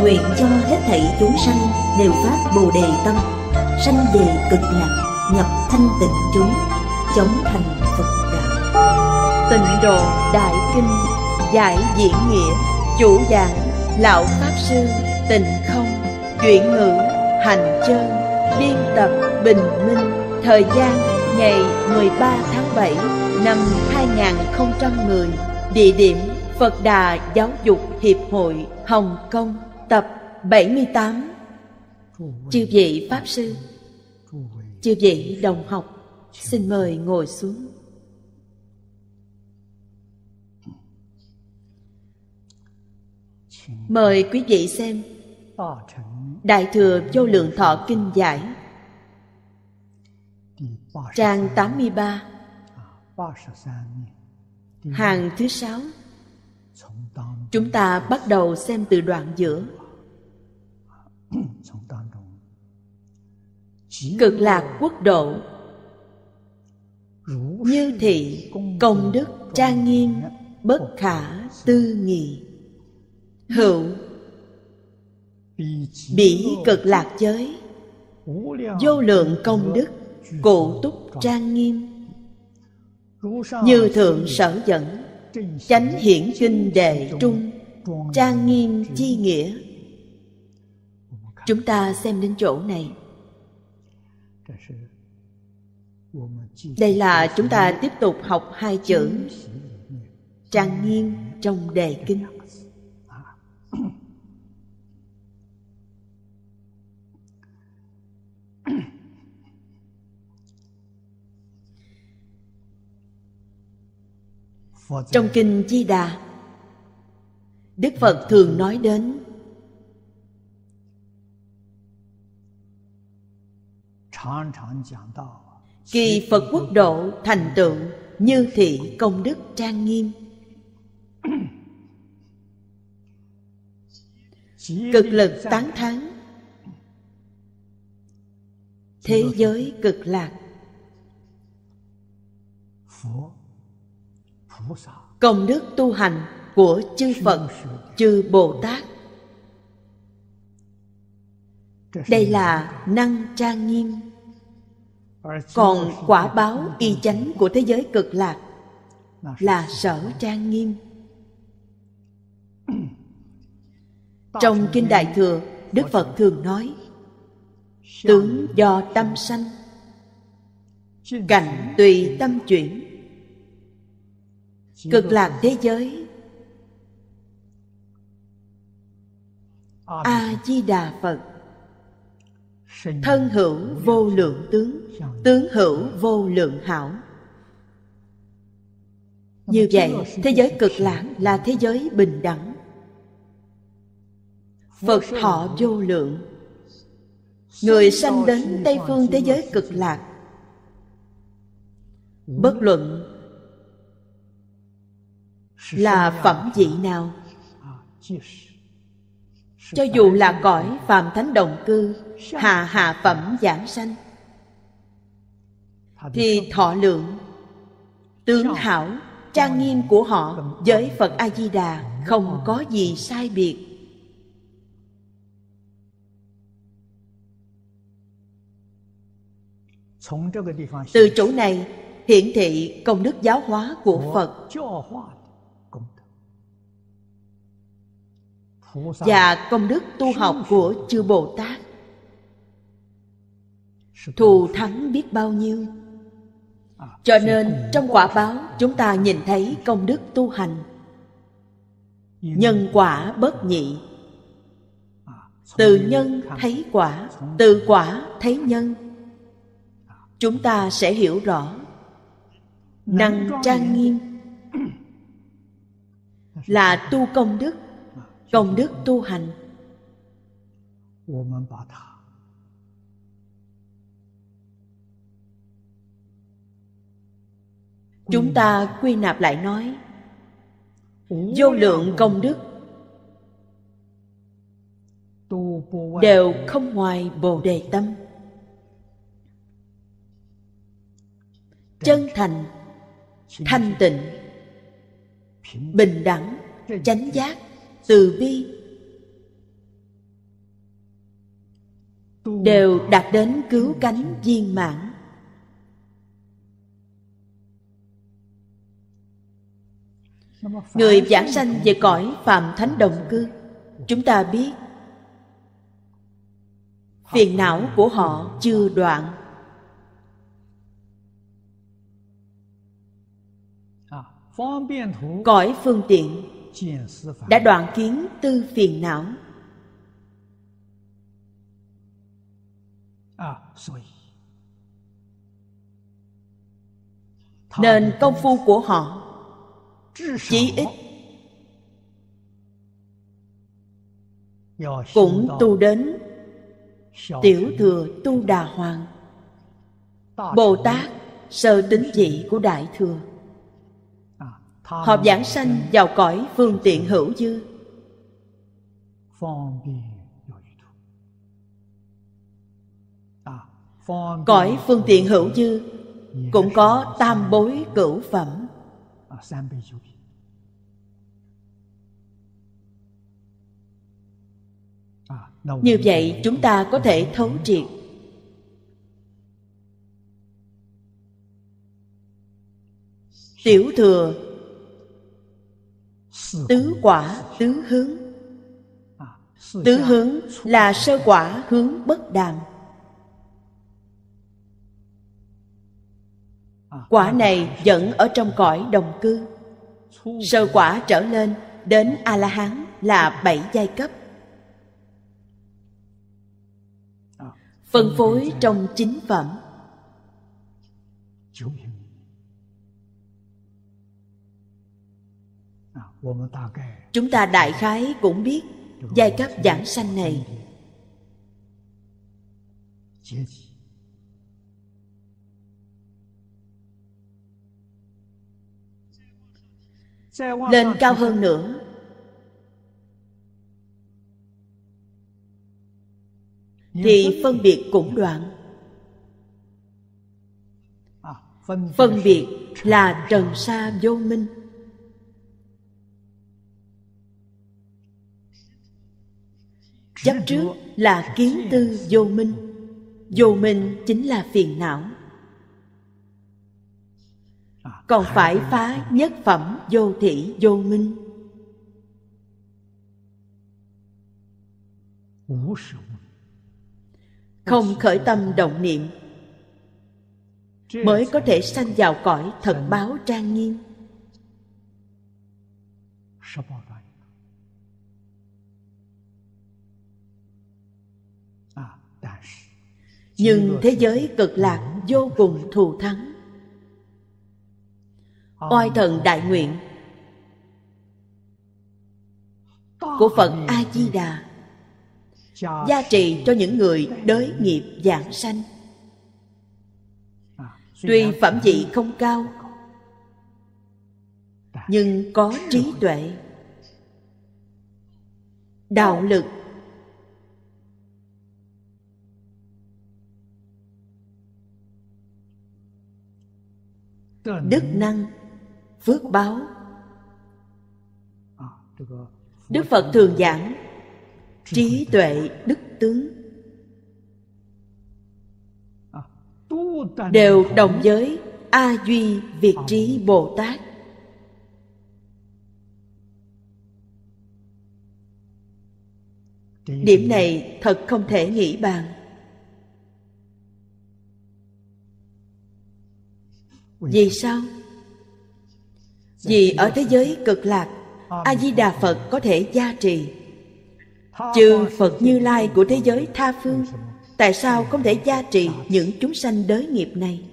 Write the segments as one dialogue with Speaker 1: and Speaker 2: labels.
Speaker 1: nguyện cho hết thảy chúng sanh đều phát bồ đề tâm sanh về cực lạc nhập thanh tịnh chúng chống thành phật đạo tịnh độ đại kinh giải diễn nghĩa chủ giảng lão pháp sư tịnh không chuyển ngữ hành chân biên tập bình minh thời gian ngày 13 tháng 7 năm 2010 địa điểm Phật Đà Giáo dục Hiệp hội Hồng Kông 78 Chư vị Pháp Sư Chư vị đồng học Xin mời ngồi xuống Mời quý vị xem Đại Thừa Vô Lượng Thọ Kinh Giải Trang 83 Hàng thứ sáu Chúng ta bắt đầu xem từ đoạn giữa cực lạc quốc độ như thị công đức trang nghiêm bất khả tư nghị hữu bỉ cực lạc giới vô lượng công đức cụ túc trang nghiêm như thượng sở dẫn chánh hiển kinh đề trung trang nghiêm chi nghĩa chúng ta xem đến chỗ này đây là chúng ta tiếp tục học hai chữ trang nghiêm trong đề kinh trong kinh di đà đức phật thường nói đến Kỳ Phật quốc độ thành tựu như thị công đức trang nghiêm Cực lực tán thán Thế giới cực lạc Công đức tu hành của chư Phật, chư Bồ Tát đây là năng trang nghiêm còn quả báo y chánh của thế giới cực lạc là sở trang nghiêm trong kinh đại thừa đức phật thường nói tướng do tâm sanh cảnh tùy tâm chuyển cực lạc thế giới a di đà phật thân hữu vô lượng tướng tướng hữu vô lượng hảo như vậy thế giới cực lạc là thế giới bình đẳng phật thọ vô lượng người sanh đến tây phương thế giới cực lạc bất luận là phẩm vị nào cho dù là cõi phàm thánh đồng cư hạ hạ phẩm giảng sanh thì thọ lượng tướng hảo trang nghiêm của họ với phật a di đà không có gì sai biệt từ chỗ này hiển thị công đức giáo hóa của phật và công đức tu học của chư bồ tát thù thắng biết bao nhiêu à, cho nên trong quả báo chúng ta nhìn thấy công đức tu hành nhân quả bất nhị à, từ nhân thấy quả từ quả thấy nhân à. chúng ta sẽ hiểu rõ năng trang nghiêm là tu công đức công đức tu hành chúng ta quy nạp lại nói vô lượng công đức đều không ngoài bồ đề tâm chân thành thanh tịnh bình đẳng chánh giác từ bi đều đạt đến cứu cánh viên mãn
Speaker 2: người giảng sanh
Speaker 1: về cõi phạm thánh đồng cư chúng ta biết phiền não của họ chưa đoạn cõi phương tiện đã đoạn kiến tư phiền não nên công phu của họ chí ít cũng tu đến tiểu thừa tu đà hoàng bồ tát sơ tính dị của đại thừa
Speaker 2: à, họp giảng sanh
Speaker 1: vào cõi phương tiện hữu dư à, cõi phương tiện hữu dư cũng có tam bối cửu phẩm à, như vậy chúng ta có thể thấu triệt tiểu thừa tứ quả tứ hướng tứ hướng là sơ quả hướng bất đàm quả này vẫn ở trong cõi đồng cư sơ quả trở lên đến a la hán là bảy giai cấp
Speaker 2: phân phối trong chính
Speaker 1: phẩm chúng ta đại khái cũng biết giai cấp giảng sanh này
Speaker 2: lên cao hơn nữa
Speaker 1: thì phân biệt cũng đoạn à, phân biệt là trần sa vô minh chấp trước là kiến tư vô minh vô minh chính là phiền não à, còn phải phá nhất phẩm vô thị vô minh không khởi tâm động niệm
Speaker 2: mới có thể sanh
Speaker 1: vào cõi thật báo trang nghiêm nhưng thế giới cực lạc vô cùng thù thắng oai thần đại nguyện của phật a di đà gia trì cho những người đới nghiệp giảng sanh à, tuy phẩm vị không cao nhưng có trí tuệ đạo lực đức năng phước báo à, đức phật thường giảng trí tuệ đức tướng
Speaker 2: à, đều đồng giới
Speaker 1: a duy việt ờ. trí bồ tát điểm này thật không thể nghĩ bàn vì sao vì ở thế giới cực lạc ờ, a di đà phật có thể gia trì chư phật như lai của thế giới tha phương tại sao không thể gia trì những chúng sanh đới nghiệp này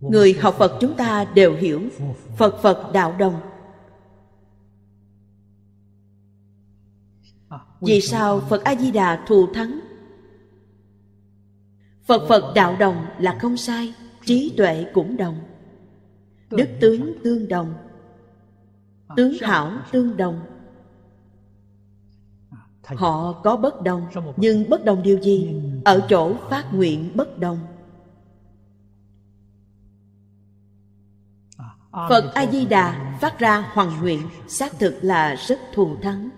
Speaker 1: người học phật chúng ta đều hiểu phật phật đạo đồng à, vì sao phật a di đà thù thắng phật phật đạo đồng là không sai trí tuệ cũng đồng đức tướng tương đồng à, tướng hảo tương đồng à, họ có bất đồng nhưng bất đồng điều gì ở chỗ phát nguyện bất đồng
Speaker 2: à, phật a di đà
Speaker 1: phát ra hoàng nguyện xác thực là rất thù thắng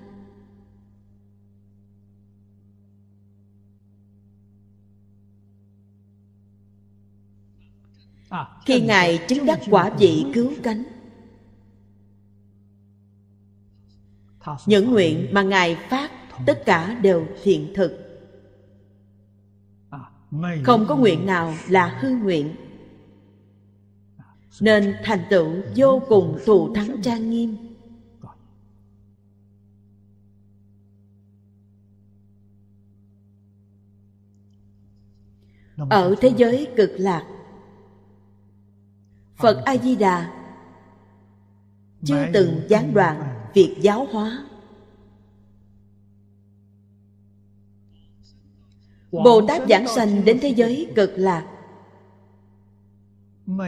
Speaker 2: khi ngài chứng đắc quả vị cứu
Speaker 1: cánh những nguyện mà ngài phát tất cả đều thiện thực không có nguyện nào là hư nguyện nên thành tựu vô cùng thù thắng trang nghiêm ở thế giới cực lạc phật a di đà chưa từng gián đoạn việc giáo hóa bồ tát giảng sanh đến thế giới cực lạc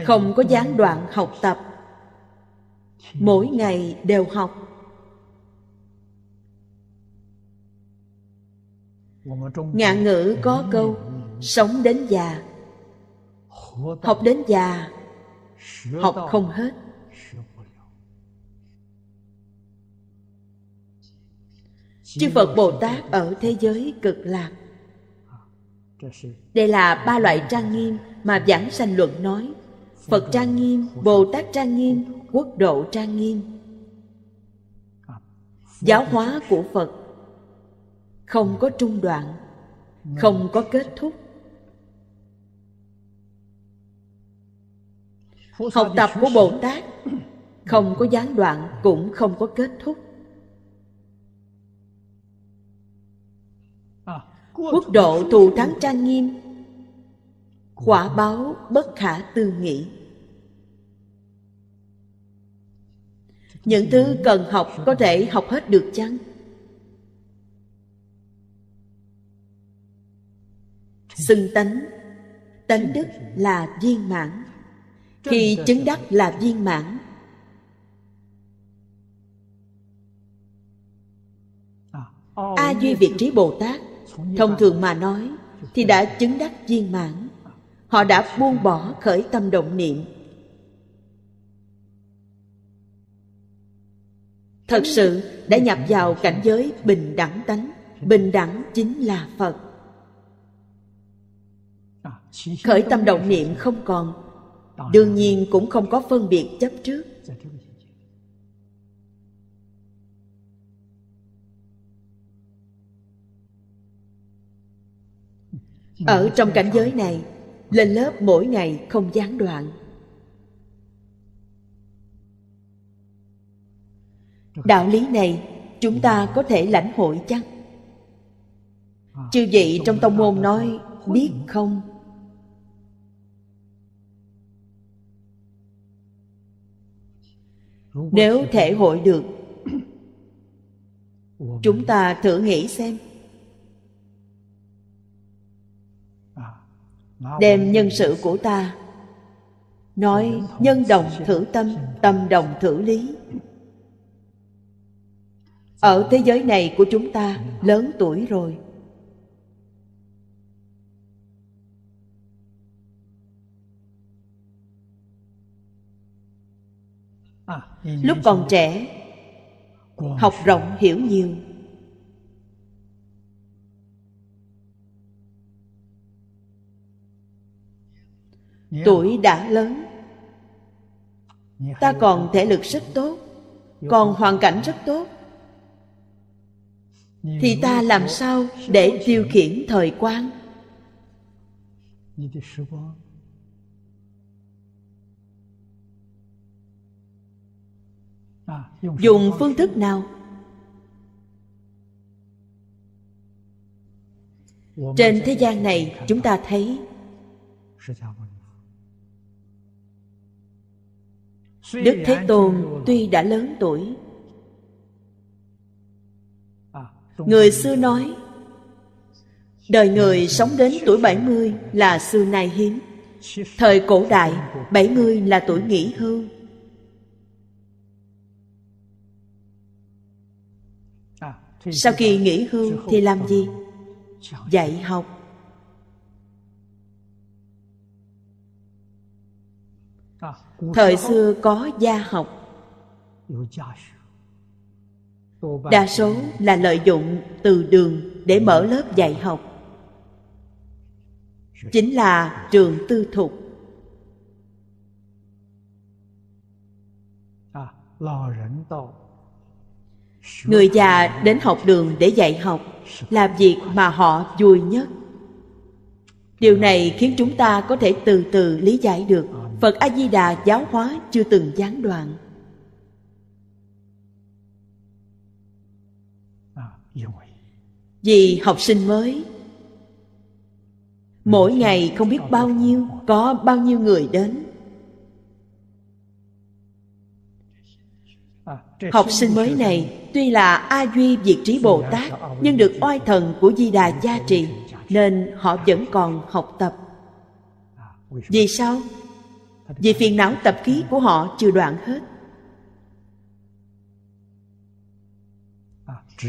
Speaker 1: không có gián đoạn học tập mỗi ngày đều học ngạn ngữ có câu sống đến già học đến già học không hết chư phật bồ tát ở thế giới cực lạc à, đây là ba loại trang nghiêm mà giảng sanh luận nói phật trang nghiêm bồ tát trang nghiêm quốc độ trang nghiêm à, giáo hóa của phật không có trung đoạn không có kết thúc học tập của bồ tát không có gián đoạn cũng không có kết thúc à, quốc độ thù thắng trang nghiêm quả báo bất khả tư nghị những thứ cần học có thể học hết được chăng xưng tánh tánh đức là viên mãn thì chứng đắc là viên mãn à, a oh, duy việt trí bồ tát thông thường mà nói thì đã chứng đắc viên mãn họ đã buông bỏ khởi tâm động niệm thật sự đã nhập vào cảnh giới bình đẳng tánh bình đẳng chính là phật à, khởi tâm động niệm không còn đương nhiên cũng không có phân biệt chấp trước dạ, ở trong cảnh giới này lên lớp mỗi ngày không gián đoạn đạo lý này chúng ta có thể lãnh hội chăng chư vị trong tông môn nói biết không nếu thể hội được chúng ta thử nghĩ xem à, đem nhân sự của ta nói nhân đồng thử tâm tâm đồng thử lý ở thế giới này của chúng ta dạ. lớn tuổi rồi lúc còn trẻ học rộng hiểu nhiều tuổi đã lớn ta còn thể lực rất tốt còn hoàn cảnh rất tốt
Speaker 2: thì ta làm sao để
Speaker 1: tiêu khiển thời quan dùng phương thức nào trên thế gian này chúng ta thấy đức thế tôn tuy đã lớn tuổi người xưa nói đời người sống đến tuổi 70 là xưa nay hiếm thời cổ đại 70 là tuổi nghỉ hưu sau khi nghỉ hưu thì làm gì dạy học
Speaker 2: thời xưa
Speaker 1: có gia học đa số là lợi dụng từ đường để mở lớp dạy học chính là trường tư thục à, người già đến học đường để dạy học làm việc mà họ vui nhất điều này khiến chúng ta có thể từ từ lý giải được phật a di đà giáo hóa chưa từng gián đoạn vì học sinh mới mỗi ngày không biết bao nhiêu có bao nhiêu người đến
Speaker 2: học sinh mới
Speaker 1: này Tuy là A Duy vị Trí Bồ Tát Nhưng được oai thần của Di Đà gia trì Nên họ vẫn còn học tập Vì sao? Vì phiền não tập khí của họ chưa đoạn hết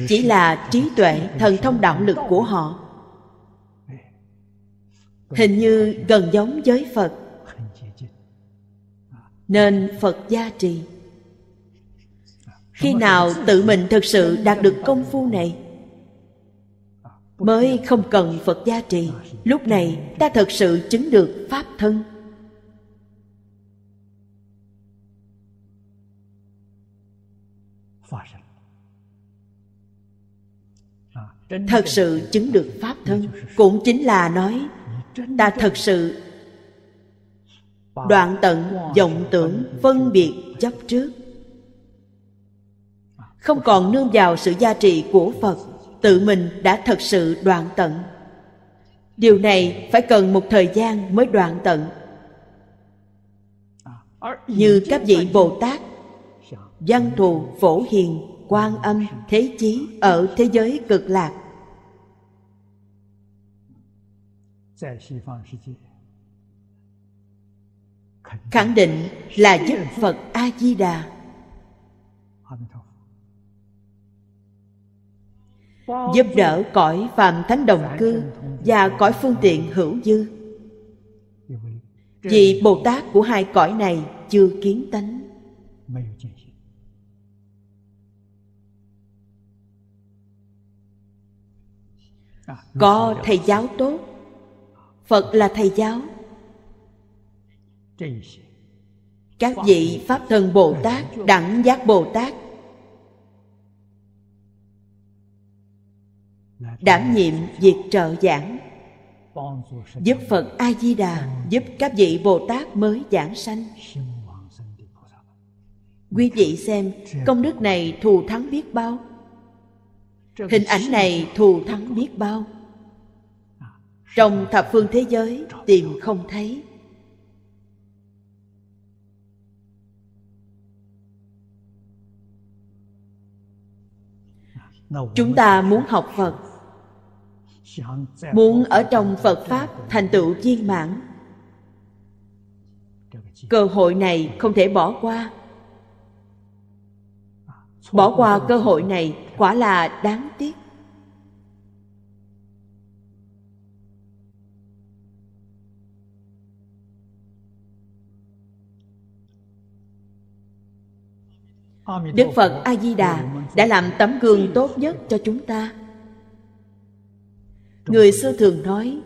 Speaker 1: Chỉ là trí tuệ thần thông đạo lực của họ Hình như gần giống với Phật Nên Phật gia trì khi nào tự mình thực sự đạt được công phu này mới không cần phật gia trì lúc này ta thật sự chứng được pháp thân thật sự chứng được pháp thân cũng chính là nói ta thật sự đoạn tận vọng tưởng phân biệt chấp trước không còn nương vào sự gia trị của phật tự mình đã thật sự đoạn tận điều này phải cần một thời gian mới đoạn tận như các vị bồ tát văn thù phổ hiền quan âm thế chí ở thế giới cực lạc khẳng định là giúp phật a di đà giúp đỡ cõi phạm thánh đồng cư và cõi phương tiện hữu dư vì bồ tát của hai cõi này chưa kiến tánh có thầy giáo tốt phật là thầy giáo các vị pháp thân bồ tát đẳng giác bồ tát đảm nhiệm việc trợ giảng giúp phật a di đà giúp các vị bồ tát mới giảng sanh quý vị xem công đức này thù thắng biết bao hình ảnh này thù thắng biết bao trong thập phương thế giới tìm không thấy chúng ta muốn học phật muốn ở trong phật pháp thành tựu viên mãn cơ hội này không thể bỏ qua bỏ qua cơ hội này quả là đáng tiếc đức phật a di đà đã làm tấm gương tốt nhất cho chúng ta người xưa thường nói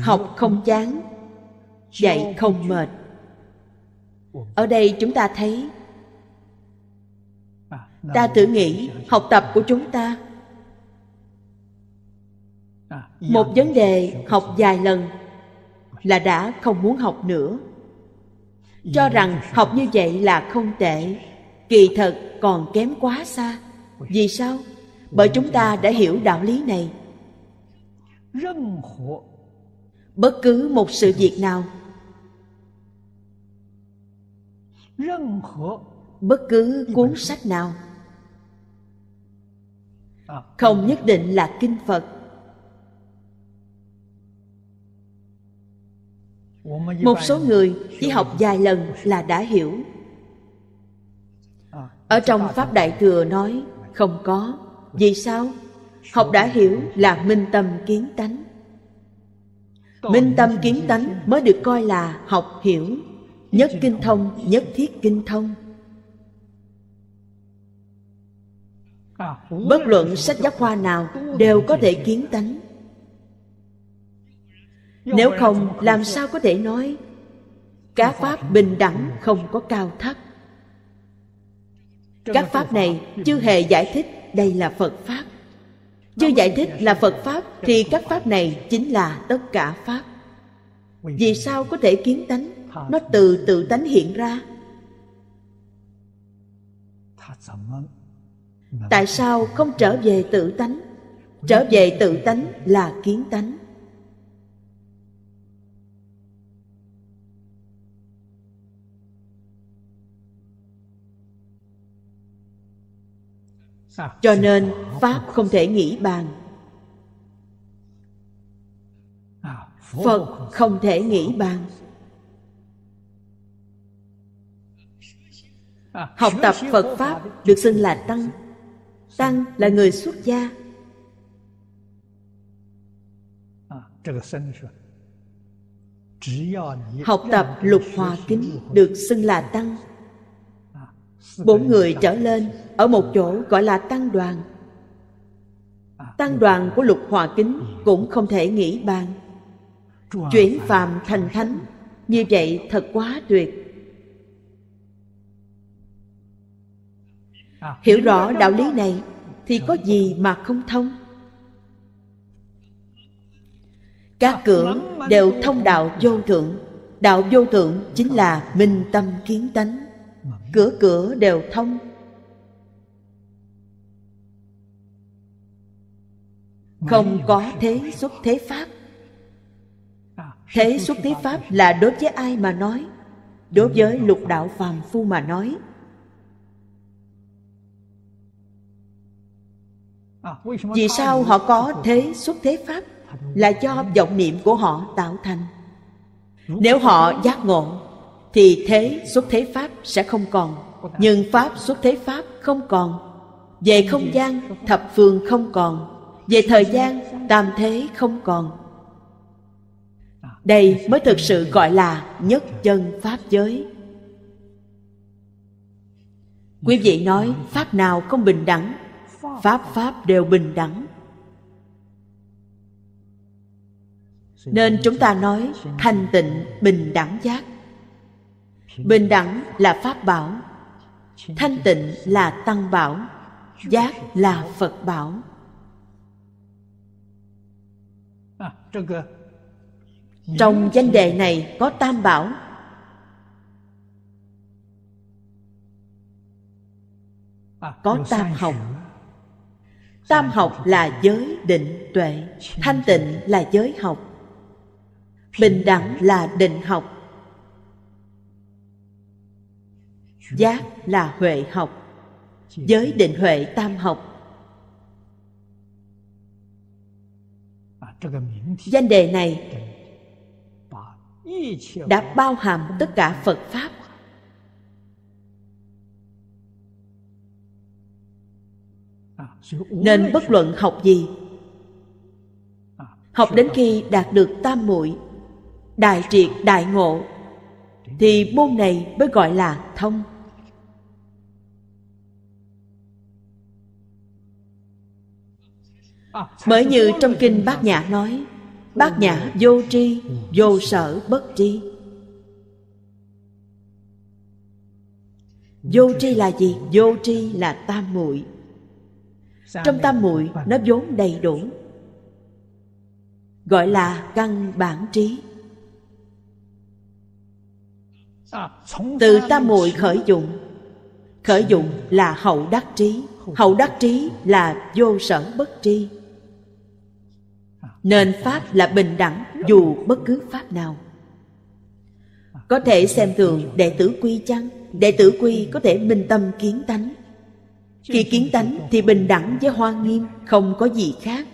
Speaker 1: học không chán dạy không mệt ở đây chúng ta thấy ta tự nghĩ học tập của chúng ta một vấn đề học vài lần là đã không muốn học nữa cho rằng học như vậy là không tệ kỳ thật còn kém quá xa vì sao bởi chúng ta đã hiểu đạo lý này bất cứ một sự việc nào bất cứ cuốn sách nào à, không nhất định là kinh phật một số người chỉ học vài lần là đã hiểu à, ở trong pháp đại thừa nói không có vì sao học đã hiểu là minh tâm kiến tánh minh tâm kiến tánh mới được coi là học hiểu nhất kinh thông nhất thiết kinh thông à, bất luận sách giáo khoa nào đều có thể kiến tánh nếu không làm sao có thể nói các pháp bình đẳng không có cao thấp các pháp này chưa hề giải thích đây là phật pháp chưa giải thích là Phật Pháp Thì các Pháp này chính là tất cả Pháp Vì sao có thể kiến tánh Nó từ tự tánh hiện ra Tại sao không trở về tự tánh Trở về tự tánh là kiến tánh
Speaker 2: cho nên pháp không thể nghĩ
Speaker 1: bàn phật không thể nghĩ bàn học tập phật pháp được xưng là tăng tăng là người xuất gia học tập lục hòa kính được xưng là tăng bốn người trở lên ở một chỗ gọi là tăng đoàn tăng đoàn của lục hòa kính cũng không thể nghĩ bàn chuyển phàm thành thánh như vậy thật quá tuyệt
Speaker 2: hiểu rõ đạo lý
Speaker 1: này thì có gì mà không thông các cửa đều thông đạo vô thượng đạo vô thượng chính là minh tâm kiến tánh cửa cửa đều thông không có thế xuất thế pháp thế xuất thế pháp là đối với ai mà nói đối với lục đạo phàm phu mà nói
Speaker 2: vì sao họ có
Speaker 1: thế xuất thế pháp là do vọng niệm của họ tạo thành nếu họ giác ngộ thì thế xuất thế pháp sẽ không còn nhưng pháp xuất thế pháp không còn về không gian thập phương không còn về thời gian tam thế không còn đây mới thực sự gọi là nhất chân pháp giới quý vị nói pháp nào không bình đẳng pháp pháp đều bình đẳng nên chúng ta nói thanh tịnh bình đẳng giác bình đẳng là pháp bảo thanh tịnh là tăng bảo giác là phật bảo
Speaker 2: trong danh đề
Speaker 1: này có tam bảo có tam học tam học là giới định tuệ thanh tịnh là giới học bình đẳng là định học giác là huệ học giới định huệ tam học danh đề này đã bao hàm tất cả phật pháp nên bất luận học gì học đến khi đạt được tam muội đại triệt đại ngộ thì môn này mới gọi là thông
Speaker 2: mới như trong kinh bát nhã
Speaker 1: nói bát nhã vô tri vô sở bất tri vô tri là gì vô tri là tam muội trong tam muội nó vốn đầy đủ gọi là căn bản trí
Speaker 2: từ tam muội
Speaker 1: khởi dụng khởi dụng là hậu đắc trí hậu đắc trí là vô sở bất tri nên pháp là bình đẳng dù bất cứ pháp nào có thể xem thường đệ tử quy chăng đệ tử quy có thể minh tâm kiến tánh khi kiến tánh thì bình đẳng với hoa nghiêm không có gì khác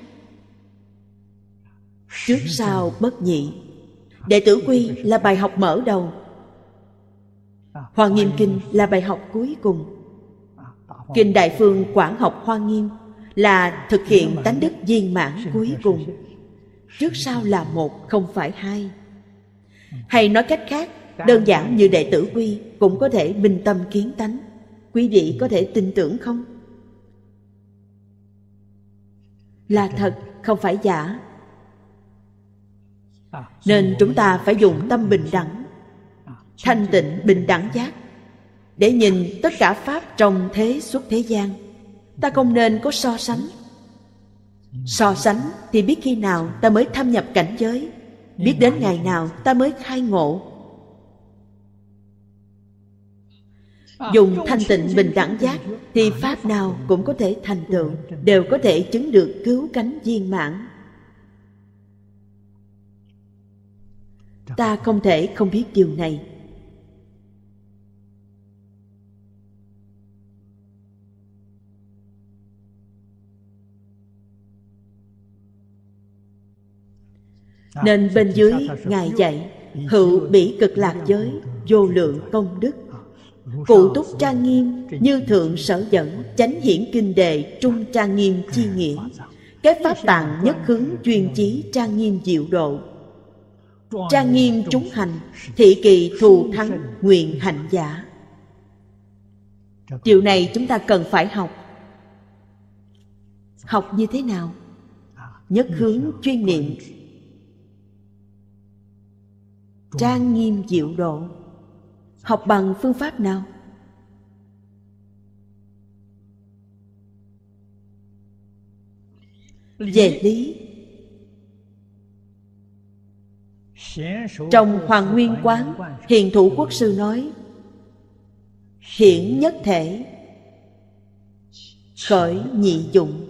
Speaker 1: trước sau bất nhị đệ tử quy là bài học mở đầu hoa nghiêm kinh là bài học cuối cùng kinh đại phương quảng học hoa nghiêm là thực hiện tánh đức viên mãn cuối cùng trước sau là một không phải hai hay nói cách khác đơn giản như đệ tử quy cũng có thể minh tâm kiến tánh quý vị có thể tin tưởng không là thật không phải giả nên chúng ta phải dùng tâm bình đẳng thanh tịnh bình đẳng giác để nhìn tất cả pháp trong thế suốt thế gian ta không nên có so sánh So sánh thì biết khi nào ta mới thâm nhập cảnh giới Biết đến ngày nào ta mới khai ngộ Dùng thanh tịnh bình đẳng giác Thì Pháp nào cũng có thể thành tựu Đều có thể chứng được cứu cánh viên mãn Ta không thể không biết điều này nên à, bên dưới ngài dạy hữu bỉ cực lạc giới vô lượng công đức à, cụ túc trang nghiêm như thượng sở dẫn chánh hiển kinh đề trung trang nghiêm chi à, nghĩa cái pháp tạng nhất hướng chuyên chí trang nghiêm diệu độ trang nghiêm chúng hành thị kỳ thù thắng nguyện hạnh giả điều này chúng ta cần phải học học như thế nào nhất hướng chuyên niệm trang nghiêm diệu độ học bằng phương pháp nào về lý trong hoàng nguyên quán hiền thủ quốc sư nói hiển nhất thể khởi nhị dụng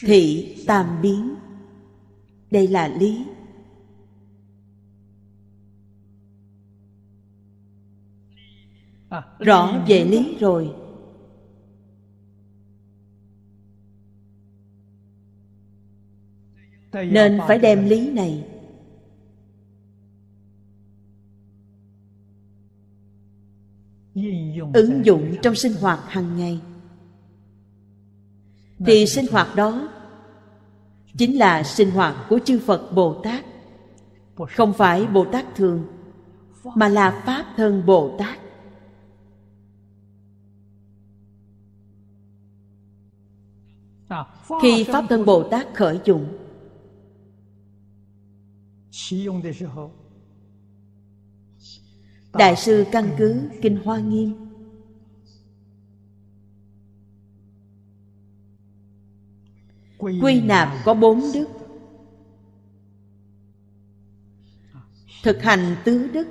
Speaker 1: thị tam biến đây là lý
Speaker 2: À, rõ ừ, về lý
Speaker 1: rồi à, nên phải đem lý này ứng dụng trong sinh hoạt hàng ngày thì sinh hoạt đó chính là sinh hoạt của chư phật bồ tát không phải bồ tát thường mà là pháp thân bồ tát
Speaker 2: khi pháp thân bồ
Speaker 1: tát khởi dụng đại sư căn cứ kinh hoa nghiêm quy nạp có bốn đức thực hành tứ đức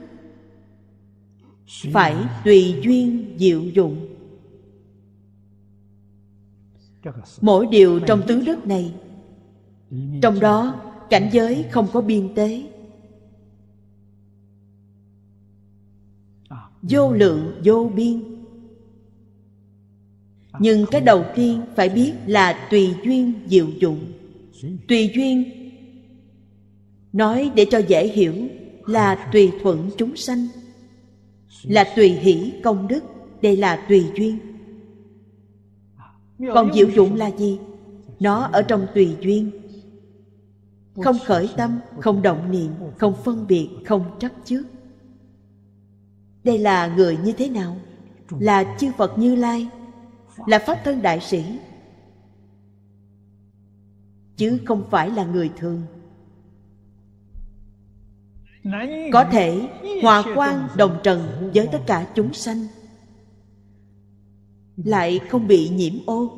Speaker 1: phải tùy duyên diệu dụng mỗi điều trong tứ đất này trong đó cảnh giới không có biên tế vô lượng vô biên nhưng cái đầu tiên phải biết là tùy duyên diệu dụng tùy duyên nói để cho dễ hiểu là tùy thuận chúng sanh là tùy hỷ công đức đây là tùy duyên còn diệu dụng là gì nó ở trong tùy duyên không khởi tâm không động niệm không phân biệt không chấp trước đây là người như thế nào là chư phật như lai là pháp thân đại sĩ chứ không phải là người thường có thể hòa quan đồng trần với tất cả chúng sanh lại không bị nhiễm ô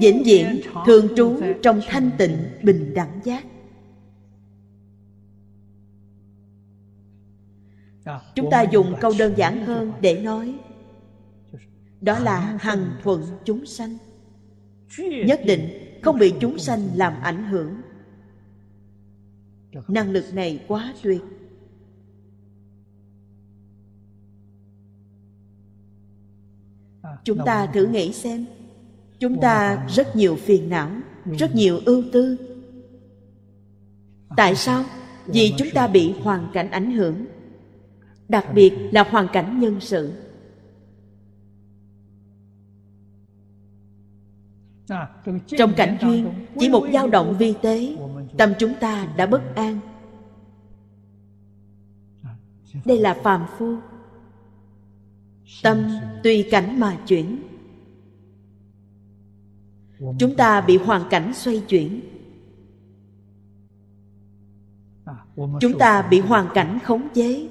Speaker 2: vĩnh viễn thường trú
Speaker 1: trong thanh tịnh bình đẳng giác
Speaker 2: chúng ta dùng câu đơn giản hơn
Speaker 1: để nói đó là hằng thuận chúng sanh nhất định không bị chúng sanh làm ảnh hưởng năng lực này quá tuyệt à, chúng ta thử nghĩ xem chúng ta rất nhiều phiền não rất nhiều ưu tư à, tại sao vì chúng ta bị hoàn cảnh ảnh hưởng đặc biệt là hoàn cảnh nhân sự à, trong cảnh duyên chỉ một dao động vi tế tâm chúng ta đã bất an đây là phàm phu tâm tùy cảnh mà chuyển chúng ta bị hoàn cảnh xoay chuyển
Speaker 2: chúng ta
Speaker 1: bị hoàn cảnh khống chế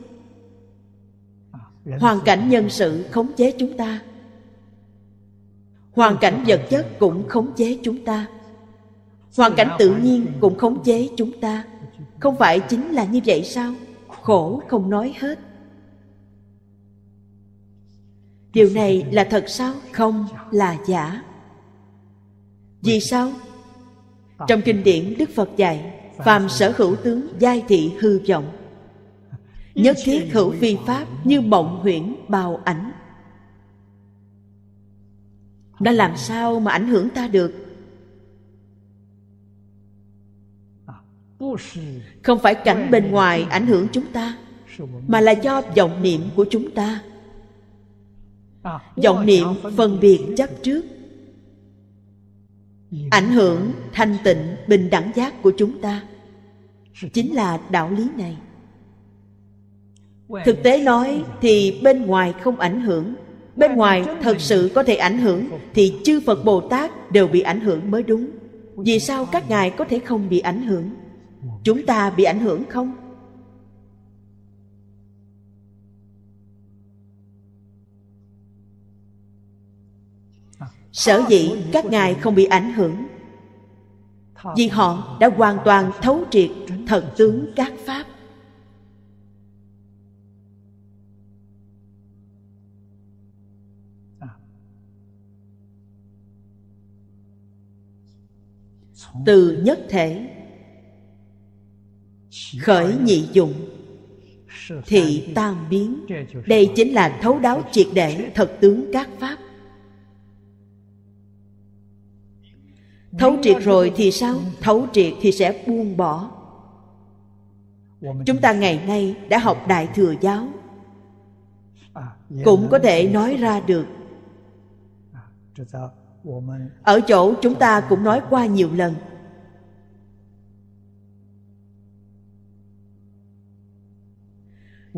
Speaker 1: hoàn cảnh nhân sự khống chế chúng ta hoàn cảnh vật chất cũng khống chế chúng ta hoàn cảnh tự nhiên cũng khống chế chúng ta không phải chính là như vậy sao khổ không nói hết điều này là thật sao không là giả vì sao trong kinh điển đức phật dạy phàm sở hữu tướng giai thị hư vọng nhất thiết hữu phi pháp như mộng huyễn bào ảnh nó làm sao mà ảnh hưởng ta được không phải cảnh bên ngoài ảnh hưởng chúng ta mà là do vọng niệm của chúng ta vọng niệm phân biệt chấp trước ảnh hưởng thanh tịnh bình đẳng giác của chúng ta chính là đạo lý này
Speaker 2: thực tế nói
Speaker 1: thì bên ngoài không ảnh hưởng bên ngoài thật sự có thể ảnh hưởng thì chư phật bồ tát đều bị ảnh hưởng mới đúng vì sao các ngài có thể không bị ảnh hưởng chúng ta bị ảnh hưởng không sở dĩ các ngài không bị ảnh hưởng vì họ đã hoàn toàn thấu triệt thần tướng các pháp từ nhất thể khởi nhị dụng thị tam biến đây chính là thấu đáo triệt để thật tướng các pháp thấu triệt rồi thì sao thấu triệt thì sẽ buông bỏ chúng ta ngày nay đã học đại thừa giáo
Speaker 3: cũng có thể nói ra
Speaker 1: được ở chỗ chúng ta cũng nói qua nhiều lần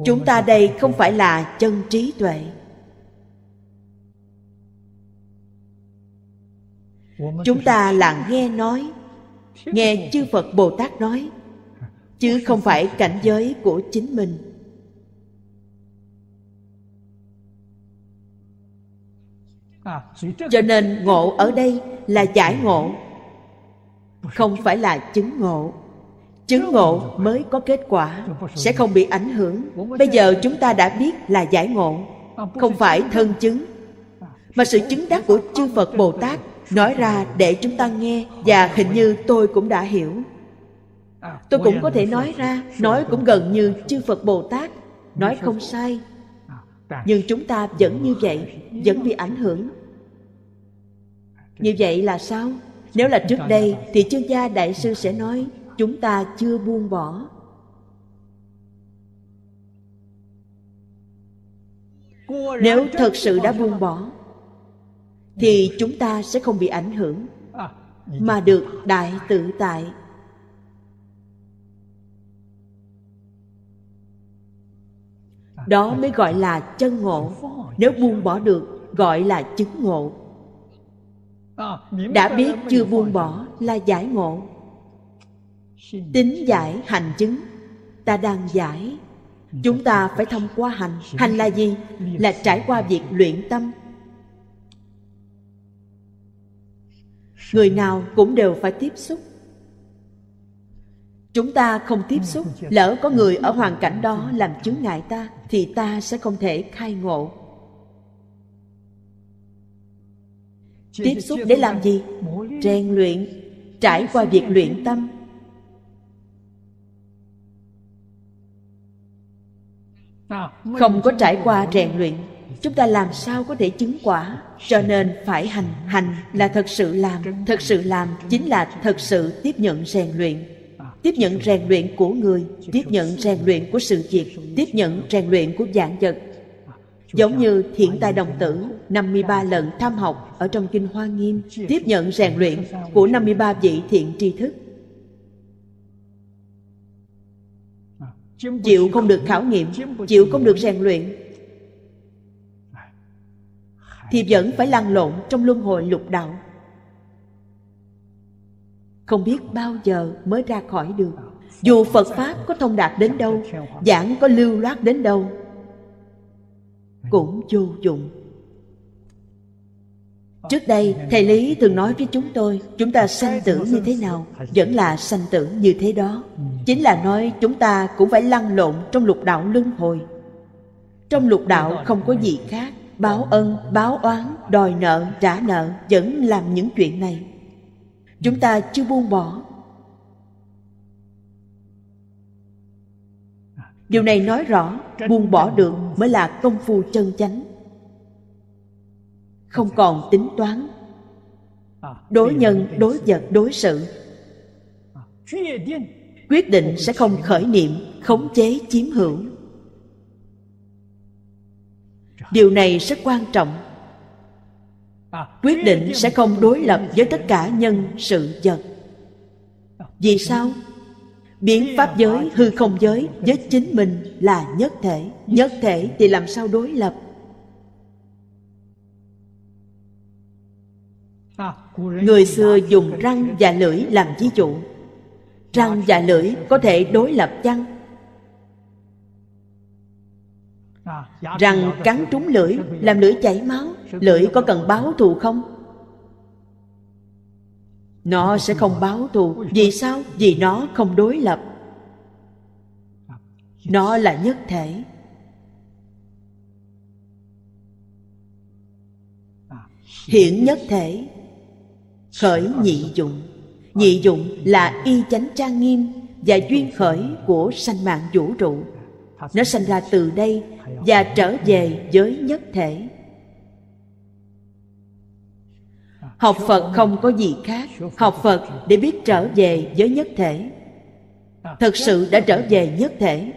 Speaker 1: chúng ta đây không phải là chân trí tuệ chúng ta là nghe nói nghe chư phật bồ tát nói chứ không phải cảnh giới của chính mình cho nên ngộ ở đây là giải ngộ không phải là chứng ngộ chứng ngộ mới có kết quả sẽ không bị ảnh hưởng bây giờ chúng ta đã biết là giải ngộ
Speaker 2: không phải thân
Speaker 1: chứng mà sự chứng đắc của chư phật bồ tát nói ra để chúng ta nghe và hình như tôi cũng đã hiểu tôi cũng có thể nói ra nói cũng gần như chư phật bồ tát nói không sai nhưng chúng ta vẫn như vậy vẫn bị ảnh hưởng như vậy là sao nếu là trước đây thì chư gia đại sư sẽ nói chúng ta chưa buông bỏ nếu thật sự đã buông bỏ thì chúng ta sẽ không bị ảnh hưởng mà được đại tự tại đó mới gọi là chân ngộ nếu buông bỏ được gọi là chứng ngộ
Speaker 2: đã biết chưa buông
Speaker 1: bỏ là giải ngộ tính giải hành chứng ta đang giải chúng ta phải thông qua hành hành là gì là trải qua việc luyện tâm người nào cũng đều phải tiếp xúc chúng ta không tiếp xúc lỡ có người ở hoàn cảnh đó làm chứng ngại ta thì ta sẽ không thể khai ngộ tiếp xúc để làm gì rèn luyện trải qua việc luyện tâm không có trải qua rèn luyện chúng ta làm sao có thể chứng quả cho nên phải hành hành là thật sự làm thật sự làm chính là thật sự tiếp nhận rèn luyện tiếp nhận rèn luyện của người tiếp nhận rèn luyện của sự việc tiếp nhận rèn luyện của dạng vật giống như thiện tài đồng tử 53 lần tham học ở trong kinh hoa nghiêm tiếp nhận rèn luyện của 53 vị thiện tri thức chịu không được khảo nghiệm chịu không được rèn luyện thì vẫn phải lăn lộn trong luân hồi lục đạo không biết bao giờ mới ra khỏi được ờ, dù ờ, phật ờ, pháp có thông đạt đến đâu giảng có lưu loát đến đâu cũng vô dụng Trước đây, Thầy Lý thường nói với chúng tôi, chúng ta sanh tử như thế nào, vẫn là sanh tử như thế đó. Chính là nói chúng ta cũng phải lăn lộn trong lục đạo luân hồi. Trong lục đạo không có gì khác, báo ân, báo oán, đòi nợ, trả nợ, vẫn làm những chuyện này. Chúng ta chưa buông bỏ. Điều này nói rõ, buông bỏ được mới là công phu chân chánh không còn tính toán đối nhân đối vật đối sự quyết định sẽ không khởi niệm khống chế chiếm hữu điều này rất quan trọng quyết định sẽ không đối lập với tất cả nhân sự vật vì sao biến pháp giới hư không giới với chính mình là nhất thể nhất thể thì làm sao đối lập Người xưa dùng răng và lưỡi làm ví dụ Răng và lưỡi có thể đối lập chăng? Răng cắn trúng lưỡi Làm lưỡi chảy máu Lưỡi có cần báo thù không? Nó sẽ không báo thù Vì sao? Vì nó không đối lập Nó là nhất thể Hiển nhất thể khởi nhị dụng nhị dụng là y chánh trang nghiêm và duyên khởi của sanh mạng vũ trụ nó sanh ra từ đây và trở về với nhất thể học phật không có gì khác học phật để biết trở về với nhất thể thật sự đã trở về nhất thể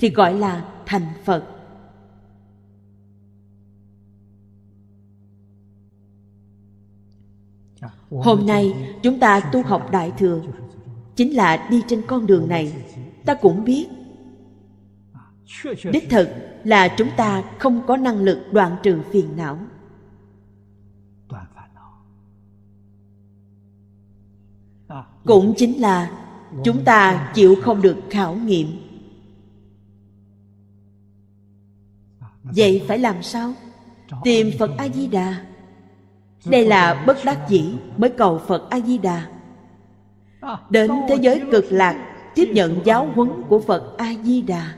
Speaker 1: thì gọi là thành phật Hôm nay chúng ta tu học Đại Thừa Chính là đi trên con đường này Ta cũng biết Đích thực là chúng ta không có năng lực đoạn trừ phiền não Cũng chính là chúng ta chịu không được khảo nghiệm Vậy phải làm sao? Tìm Phật A-di-đà đây là bất đắc dĩ mới cầu phật a di đà đến thế giới cực lạc tiếp nhận giáo huấn của phật a di đà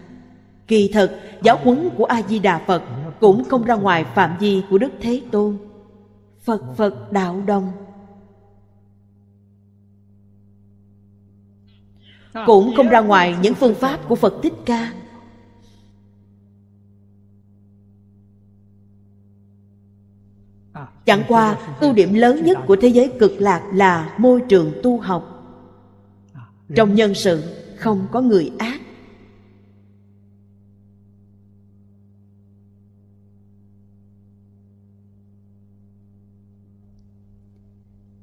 Speaker 1: kỳ thật giáo huấn của a di đà phật cũng không ra ngoài phạm vi của đức thế tôn phật phật đạo đồng cũng không ra ngoài những phương pháp của phật thích ca Chẳng qua, ưu điểm lớn nhất của thế giới cực lạc là môi trường tu học. Trong nhân sự không có người ác.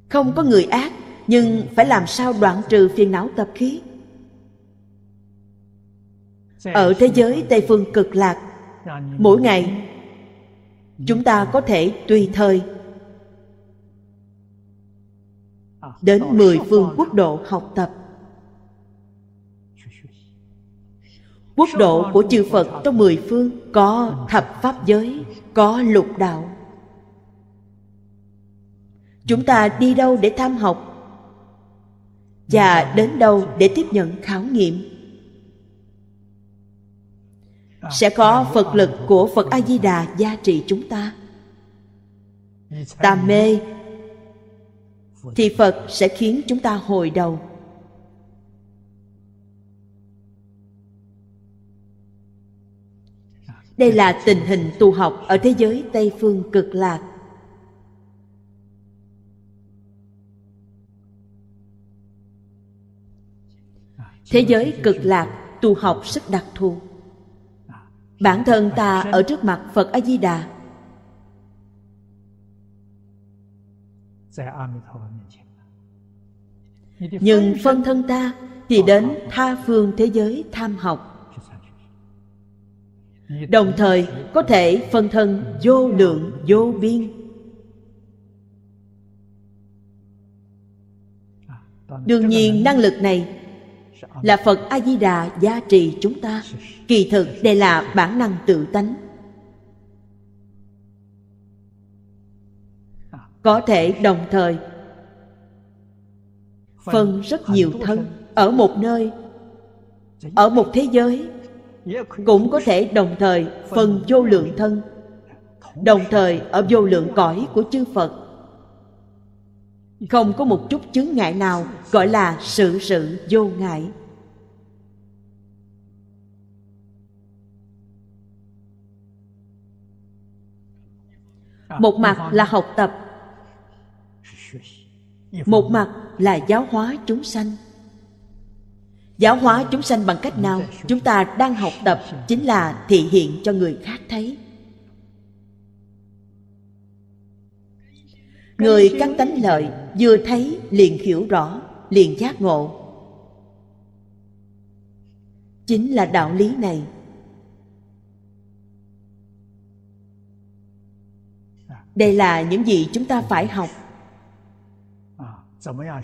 Speaker 1: Không có người ác, nhưng phải làm sao đoạn trừ phiền não tập khí. Ở thế giới Tây Phương cực lạc, mỗi ngày chúng ta có thể tùy thời đến mười phương quốc độ học tập quốc độ của chư phật trong mười phương có thập pháp giới có lục đạo chúng ta đi đâu để tham học và đến đâu để tiếp nhận khảo nghiệm sẽ có phật lực của phật a di đà gia trị chúng ta tà mê thì phật sẽ khiến chúng ta hồi đầu đây là tình hình tu học ở thế giới tây phương cực lạc thế giới cực lạc tu học rất đặc thù bản thân ta ở trước mặt phật a di đà nhưng phân thân ta thì đến tha phương thế giới tham học đồng thời có thể phân thân vô lượng vô biên à, đương nhiên năng lực này là phật a di đà gia trì chúng ta kỳ thực đây là bản năng tự tánh có thể đồng thời phân rất nhiều thân ở một nơi ở một thế giới cũng có thể đồng thời phân vô lượng thân đồng thời ở vô lượng cõi của chư phật không có một chút chứng ngại nào gọi là sự sự vô ngại một mặt là học tập một mặt là giáo hóa chúng sanh giáo hóa chúng sanh bằng cách nào chúng ta đang học tập chính là thị hiện cho người khác thấy người căn tánh lợi vừa thấy liền hiểu rõ liền giác ngộ chính là đạo lý này đây là những gì chúng ta phải học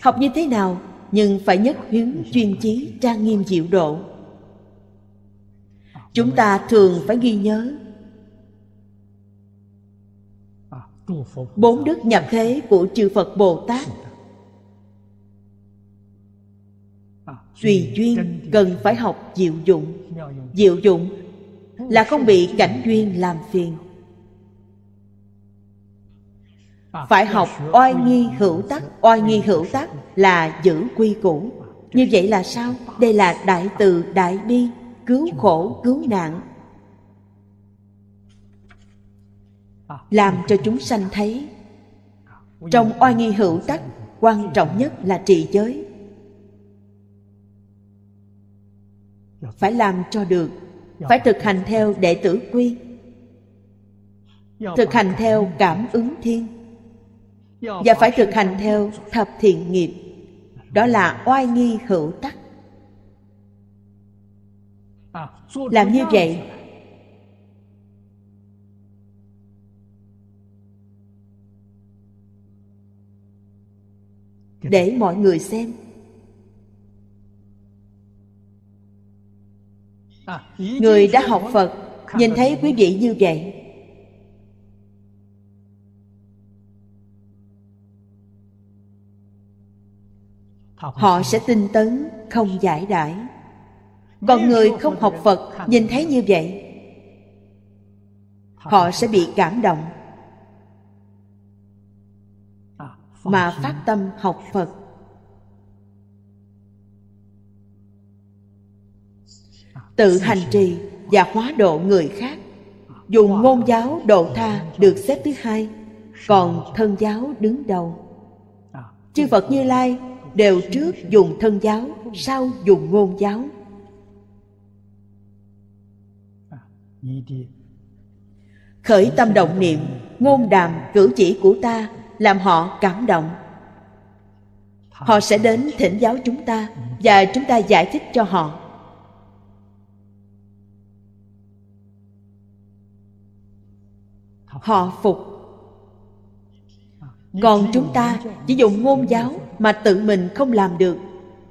Speaker 1: học như thế nào nhưng phải nhất hướng chuyên chí trang nghiêm diệu độ chúng ta thường phải ghi nhớ bốn đức nhập thế của chư phật bồ tát tùy duyên cần phải học diệu dụng diệu dụng là không bị cảnh duyên làm phiền phải học oai nghi hữu tắc oai nghi hữu tắc là giữ quy củ như vậy là sao đây là đại từ đại bi cứu khổ cứu nạn làm cho chúng sanh thấy trong oai nghi hữu tắc quan trọng nhất là trì giới phải làm cho được phải thực hành theo đệ tử quy
Speaker 2: thực hành theo
Speaker 1: cảm ứng thiên
Speaker 2: và phải thực
Speaker 1: hành theo thập thiện nghiệp đó là oai nghi hữu tắc
Speaker 2: làm như vậy
Speaker 1: để mọi người xem
Speaker 2: người đã học phật
Speaker 1: nhìn thấy quý vị như vậy họ sẽ tinh tấn không giải đãi còn người không học phật nhìn thấy như vậy họ sẽ bị cảm động mà phát tâm học phật tự hành trì và hóa độ người khác dùng ngôn giáo độ tha được xếp thứ hai còn thân giáo đứng đầu à. chư phật như lai đều trước dùng thân giáo sau dùng ngôn giáo à, khởi tâm động niệm ngôn đàm cử chỉ của ta làm họ cảm động họ sẽ đến thỉnh giáo chúng ta và chúng ta giải thích cho họ họ phục còn chúng ta chỉ dùng ngôn giáo mà tự mình không làm được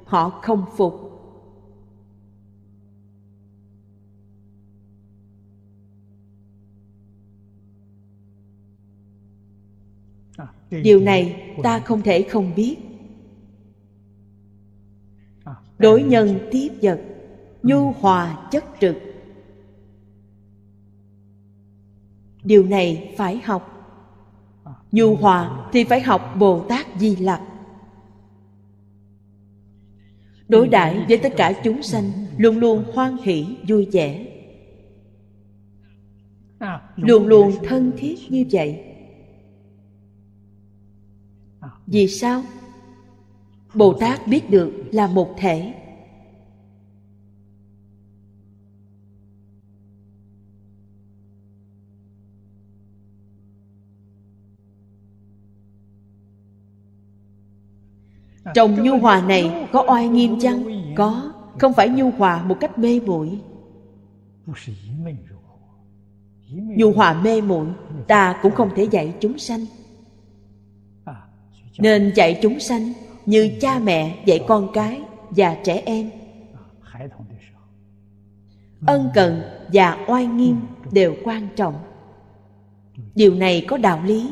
Speaker 1: họ không phục điều này ta không thể không biết
Speaker 2: à, đối nhân tiếp
Speaker 1: vật ừ. nhu hòa chất trực điều này phải học à, nhu hòa thì phải học bồ tát di lặc
Speaker 2: đối đãi với tất cả
Speaker 1: chúng sanh ừ. luôn luôn hoan hỷ vui vẻ à, luôn luôn thân thiết như vậy vì sao bồ tát biết được là một thể Trong nhu hòa này có oai nghiêm chăng? Có, không phải nhu hòa một cách mê muội. Nhu hòa mê muội, ta cũng không thể dạy chúng sanh nên dạy chúng sanh như cha mẹ dạy con cái và trẻ em ờ, ân cần và oai nghiêm đều quan trọng điều này có đạo lý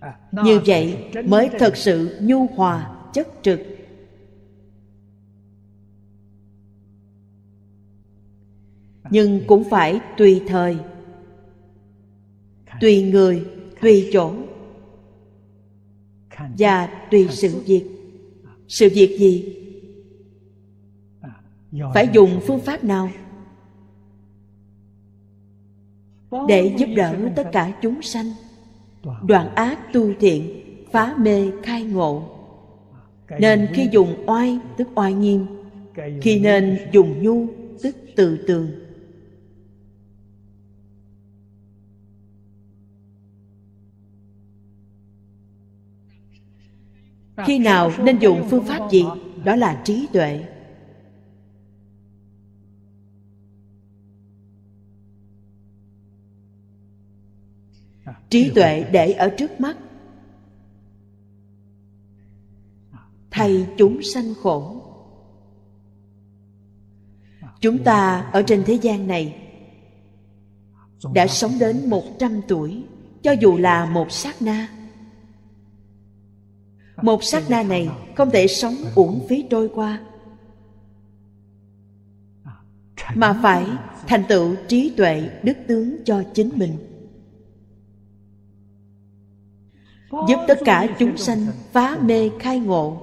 Speaker 2: à, như vậy mới thật
Speaker 1: sự nhu hòa chất trực à, nhưng cũng phải tùy thời tùy người tùy chỗ và tùy sự việc sự việc gì phải dùng phương pháp nào để giúp đỡ tất cả chúng sanh đoạn ác tu thiện phá mê khai ngộ nên khi dùng oai tức oai nghiêm khi nên dùng nhu tức từ tường khi nào nên dùng phương pháp gì đó là trí tuệ trí tuệ để ở trước mắt thay chúng sanh khổ chúng ta ở trên thế gian này đã sống đến một trăm tuổi cho dù là một sát na một sát na này không thể sống uổng phí trôi qua mà phải thành tựu trí tuệ đức tướng cho chính mình giúp tất cả chúng sanh phá mê khai ngộ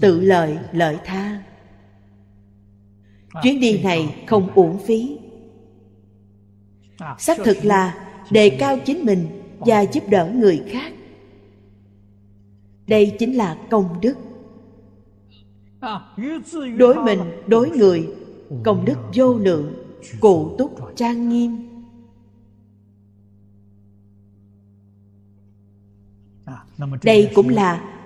Speaker 1: tự lợi lợi tha chuyến đi này không uổng phí
Speaker 2: xác thực là
Speaker 1: đề cao chính mình và giúp đỡ người khác đây chính là công đức à, đối mình đối người công đức vô lượng cụ túc trang nghiêm à, đây cũng là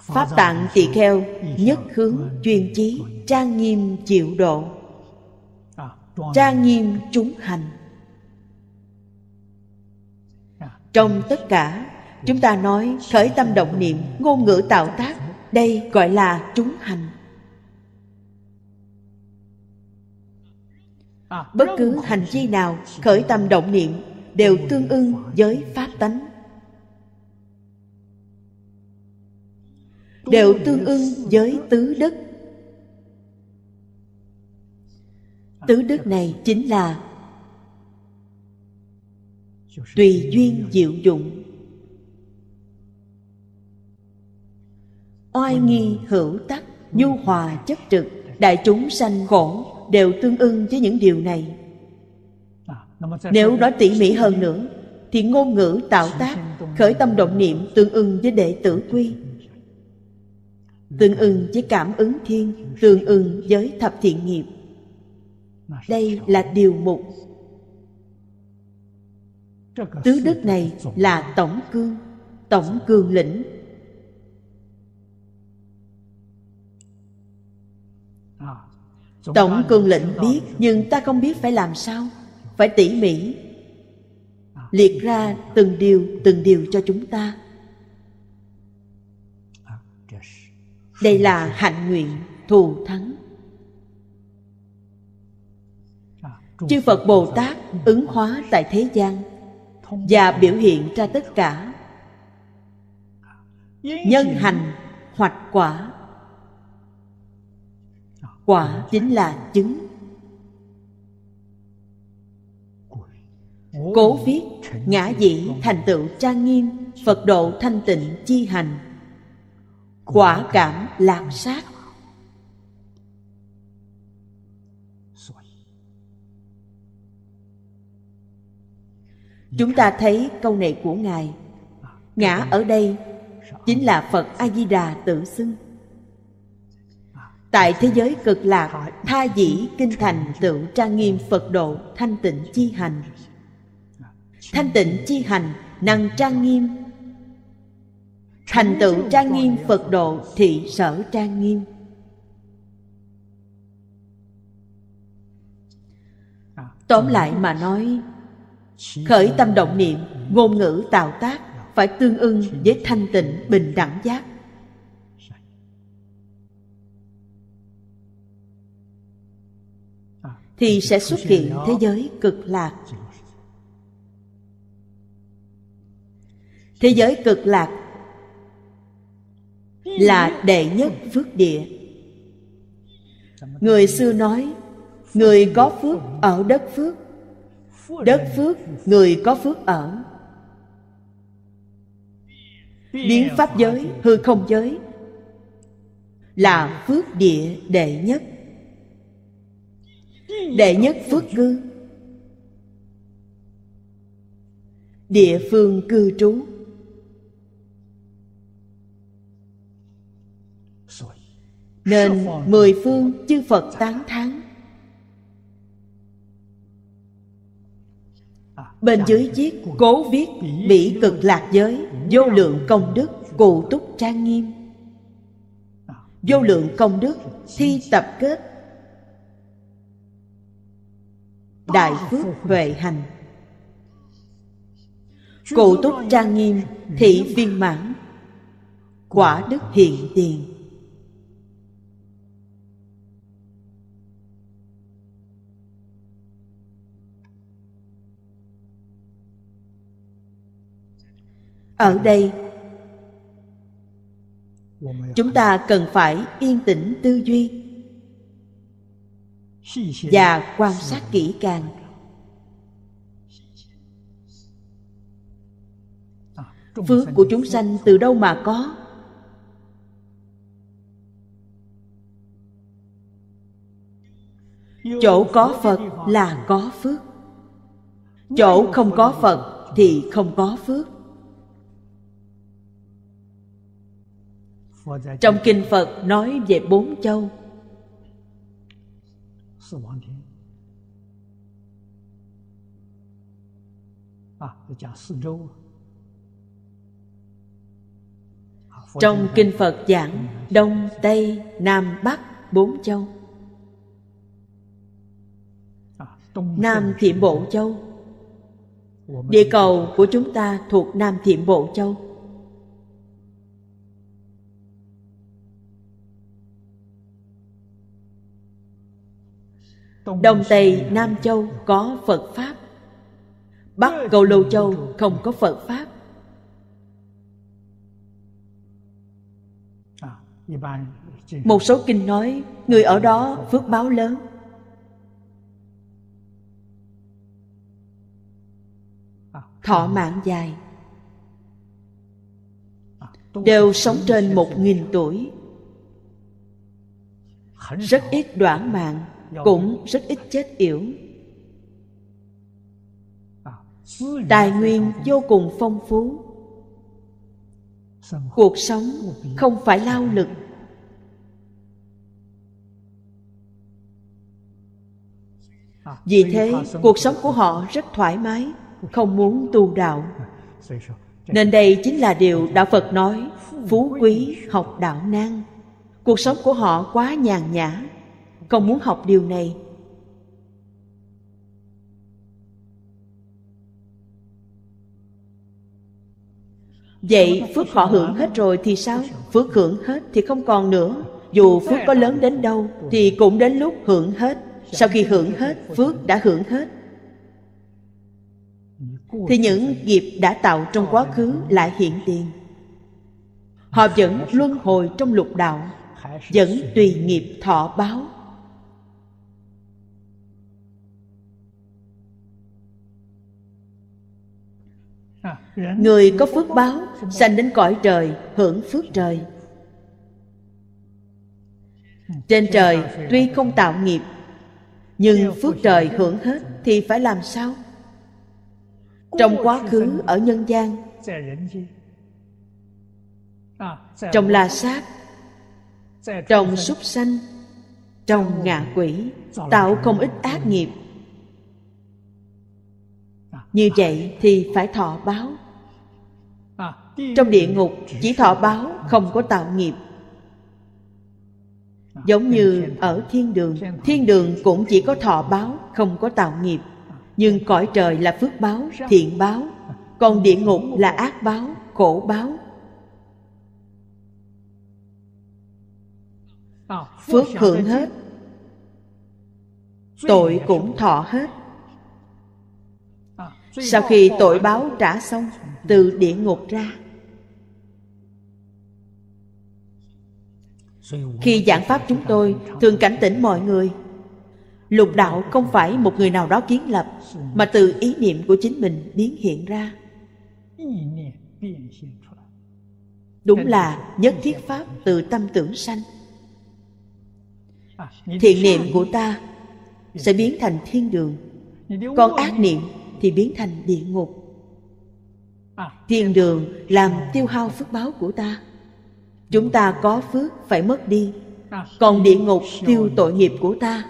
Speaker 1: pháp tạng tỳ kheo nhất hướng chuyên chí trang nghiêm chịu độ à, trang nghiêm chúng hành Trong tất cả, chúng ta nói khởi tâm động niệm, ngôn ngữ tạo tác, đây gọi là chúng hành. Bất cứ hành vi nào khởi tâm động niệm đều tương ưng với pháp tánh. Đều tương ưng với tứ đức. Tứ đức này chính là tùy duyên diệu dụng oai nghi hữu tắc nhu hòa chất trực đại chúng sanh khổ đều tương ưng với những điều này
Speaker 3: nếu nói tỉ mỉ hơn
Speaker 1: nữa thì ngôn ngữ tạo tác khởi tâm động niệm tương ưng với đệ tử quy tương ưng với cảm ứng thiên tương ưng với thập thiện nghiệp đây là điều mục tứ đức này là tổng cương tổng cương lĩnh tổng cương lĩnh biết nhưng ta không biết phải làm sao phải tỉ mỉ liệt ra từng điều từng điều cho chúng ta đây là hạnh nguyện thù thắng chư phật bồ tát ứng hóa tại thế gian và biểu hiện ra tất cả
Speaker 2: nhân hành
Speaker 1: hoặc quả quả chính là chứng cố viết ngã dĩ thành tựu trang nghiêm phật độ thanh tịnh chi hành quả cảm lạc sát chúng ta thấy câu này của ngài ngã ở đây chính là phật a di đà tự xưng tại thế giới cực lạc tha dĩ kinh thành tự trang nghiêm phật độ thanh tịnh chi hành thanh tịnh chi hành năng trang nghiêm thành tựu trang nghiêm phật độ thị sở trang nghiêm tóm lại mà nói khởi tâm động niệm ngôn ngữ tạo tác phải tương ưng với thanh tịnh bình đẳng giác thì sẽ xuất hiện thế giới cực lạc thế giới cực lạc là đệ nhất phước địa người xưa nói người có phước ở đất phước đất phước người có phước ở biến pháp giới hư không giới là phước địa đệ nhất đệ nhất phước cư địa phương cư trú nên mười phương chư phật tán thắng Bên dưới viết Cố viết Bỉ cực lạc giới Vô lượng công đức Cụ túc trang nghiêm à, Vô lượng công đức Thi tập kết Đại phước huệ hành Cụ túc trang nghiêm Thị viên mãn Quả đức hiện tiền ở đây chúng ta cần phải yên tĩnh tư duy và quan sát kỹ càng phước của chúng sanh từ đâu mà có chỗ có phật là có phước chỗ không có phật thì không có phước trong kinh phật nói về bốn châu à, à, trong kinh phật giảng ừ. đông tây nam bắc bốn châu à, nam thiểm bộ châu địa cầu của chúng ta thuộc nam thiểm bộ châu Đông Tây Nam Châu có Phật Pháp Bắc Cầu Lâu Châu không có Phật Pháp à, Một số kinh nói Người ở đó phước báo lớn à. Thọ mạng dài à, Đều sống trên một nghìn tuổi Rất ít đoạn mạng cũng rất ít chết yểu à, tài nguyên vô cùng phong phú cuộc sống không phải lao lực
Speaker 2: à, vì thế cuộc
Speaker 1: sống của họ rất thoải mái không muốn tu đạo à, nên đây chính là điều đạo phật nói phú quý học đạo nan cuộc sống của họ quá nhàn nhã con muốn học điều này Vậy phước họ hưởng hết rồi thì sao? Phước hưởng hết thì không còn nữa. Dù phước có lớn đến đâu thì cũng đến lúc hưởng hết. Sau khi hưởng hết, phước đã hưởng hết. Thì những nghiệp đã tạo trong quá khứ lại hiện tiền. Họ vẫn luân hồi trong lục đạo, vẫn tùy nghiệp thọ báo. người có phước báo sanh đến cõi trời hưởng phước trời trên trời tuy không tạo nghiệp nhưng phước trời hưởng hết thì phải làm sao trong quá khứ ở nhân gian
Speaker 2: trong la sát
Speaker 1: trong súc sanh trong ngạ quỷ tạo không ít ác nghiệp như vậy thì phải thọ báo Trong địa ngục chỉ thọ báo không có tạo nghiệp Giống như ở thiên đường Thiên đường cũng chỉ có thọ báo không có tạo nghiệp Nhưng cõi trời là phước báo, thiện báo Còn địa ngục là ác báo, khổ báo Phước hưởng hết Tội cũng thọ hết
Speaker 2: sau khi tội báo
Speaker 1: trả xong từ địa ngục ra khi giảng pháp chúng tôi thường cảnh tỉnh mọi người lục đạo không phải một người nào đó kiến lập mà từ ý niệm của chính mình biến hiện ra đúng là nhất thiết pháp từ tâm tưởng sanh thiện niệm của ta sẽ biến thành thiên đường còn ác niệm thì biến thành địa ngục à. thiên đường làm tiêu hao phước báo của ta chúng ta có phước phải mất đi à. còn địa ngục tiêu tội nghiệp của ta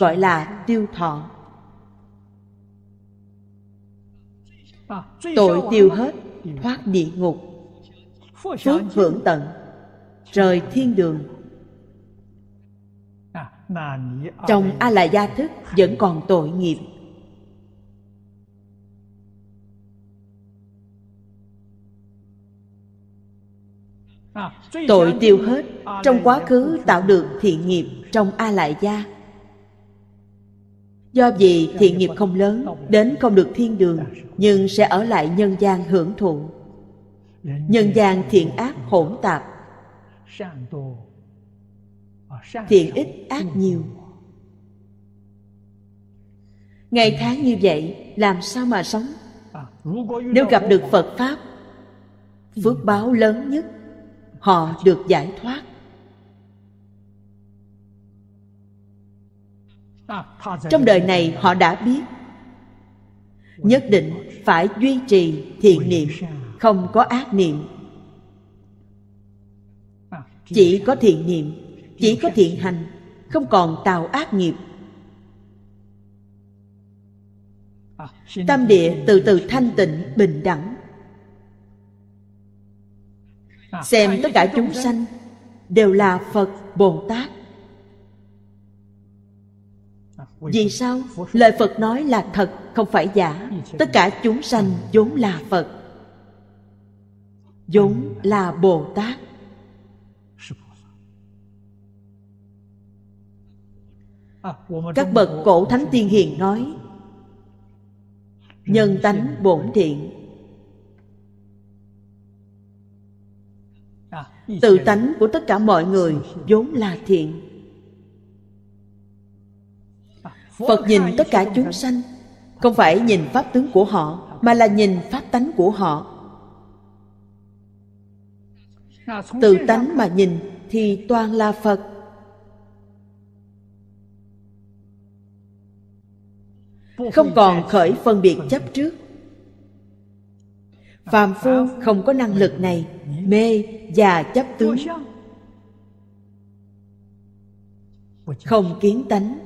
Speaker 1: gọi là tiêu thọ
Speaker 2: à, tội tiêu hết
Speaker 1: ừ. thoát địa ngục phước hưởng tận rời thiên đường
Speaker 2: trong a la gia thức
Speaker 1: vẫn còn tội nghiệp
Speaker 2: tội tiêu hết trong quá khứ
Speaker 1: ờ, tạo được thiện nghiệp trong a lại gia do vì thiện nghiệp không lớn đến không được thiên đường nhưng sẽ ở lại nhân gian hưởng thụ nhân gian thiện ác hỗn tạp thiện ít ác nhiều ngày tháng như vậy làm sao mà sống
Speaker 2: nếu gặp được phật
Speaker 1: pháp phước báo lớn nhất họ được giải thoát
Speaker 2: trong đời này
Speaker 1: họ đã biết nhất định phải duy trì thiện niệm không có ác niệm chỉ có thiện niệm chỉ có thiện hành không còn tạo ác nghiệp tâm địa từ từ thanh tịnh bình đẳng À, xem tất cả chúng sanh đều là phật bồ tát à, vì sao lời phật nói là thật không phải giả tất cả chúng sanh vốn là phật vốn là bồ tát
Speaker 2: à, các bậc cổ thánh tiên
Speaker 1: hiền nói nhân tánh bổn thiện tự tánh của tất cả mọi người vốn là thiện phật nhìn tất cả chúng sanh không phải nhìn pháp tướng của họ mà là nhìn pháp tánh của họ tự tánh mà nhìn thì toàn là phật không còn khởi phân biệt chấp trước phàm phu không có năng lực này mê và chấp tướng không kiến tánh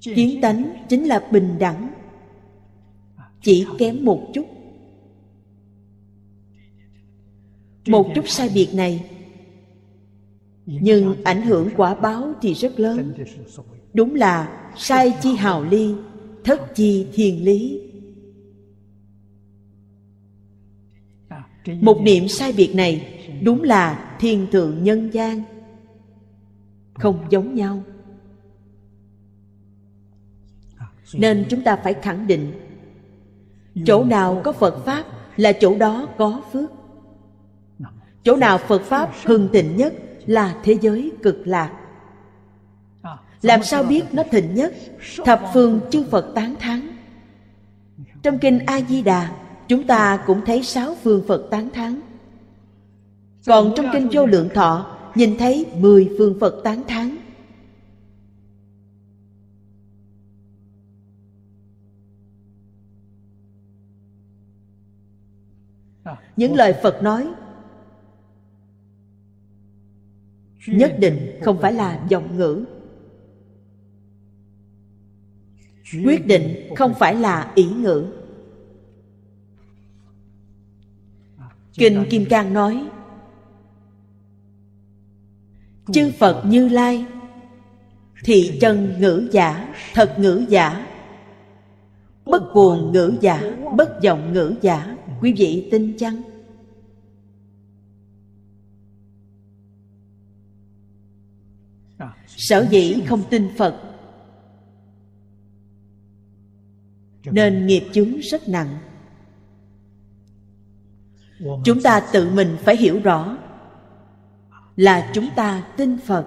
Speaker 1: kiến tánh chính là bình đẳng chỉ kém một chút một chút sai biệt này nhưng ảnh hưởng quả báo thì rất lớn đúng là sai chi hào ly thất chi thiền lý một niệm sai biệt này đúng là thiên thượng nhân gian không giống nhau nên chúng ta phải khẳng định chỗ nào có phật pháp là chỗ đó có phước chỗ nào phật pháp hưng thịnh nhất là thế giới cực lạc làm sao biết nó thịnh nhất thập phương chư phật tán thắng trong kinh a di đà chúng ta cũng thấy sáu phương phật tán thán còn trong kinh vô lượng thọ nhìn thấy mười phương phật tán thán những lời phật nói nhất định không phải là giọng ngữ quyết định không phải là ý ngữ Kinh Kim Cang nói Chư Phật Như Lai Thị chân ngữ giả, thật ngữ giả Bất buồn ngữ giả, bất vọng ngữ giả Quý vị tin chăng? Sở dĩ không tin Phật Nên nghiệp chứng rất nặng chúng ta tự mình phải hiểu rõ là chúng ta tin phật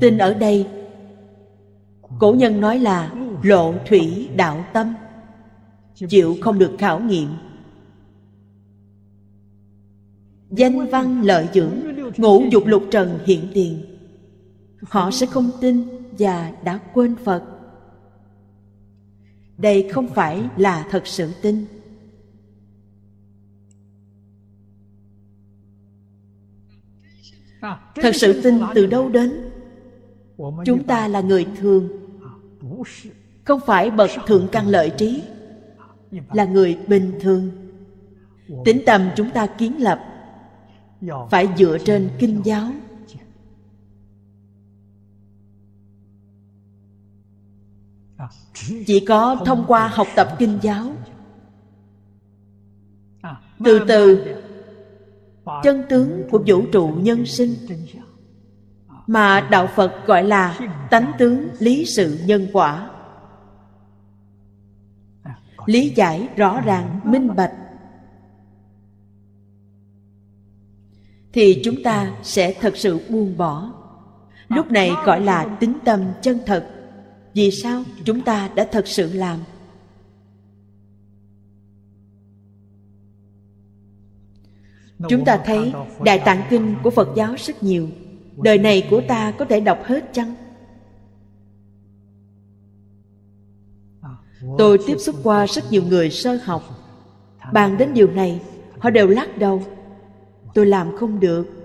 Speaker 1: tin ở đây cổ nhân nói là lộ thủy đạo tâm chịu không được khảo nghiệm danh văn lợi dưỡng ngũ dục lục trần hiện tiền họ sẽ không tin và đã quên phật đây không phải là thật sự tin
Speaker 2: thật sự tin từ đâu
Speaker 1: đến chúng ta là người thường không phải bậc thượng căn lợi trí là người bình thường tính tâm chúng ta kiến lập phải dựa trên kinh giáo chỉ có thông qua học tập kinh giáo à, từ từ chân tướng của vũ trụ nhân sinh mà đạo phật gọi là tánh tướng lý sự nhân quả lý giải rõ ràng minh bạch thì chúng ta sẽ thật sự buông bỏ lúc này gọi là tính tâm chân thật vì sao chúng ta đã thật sự làm chúng ta thấy đại tạng kinh của phật giáo rất nhiều đời này của ta có thể đọc hết chăng tôi tiếp xúc qua rất nhiều người sơ học bàn đến điều này họ đều lắc đầu tôi làm không được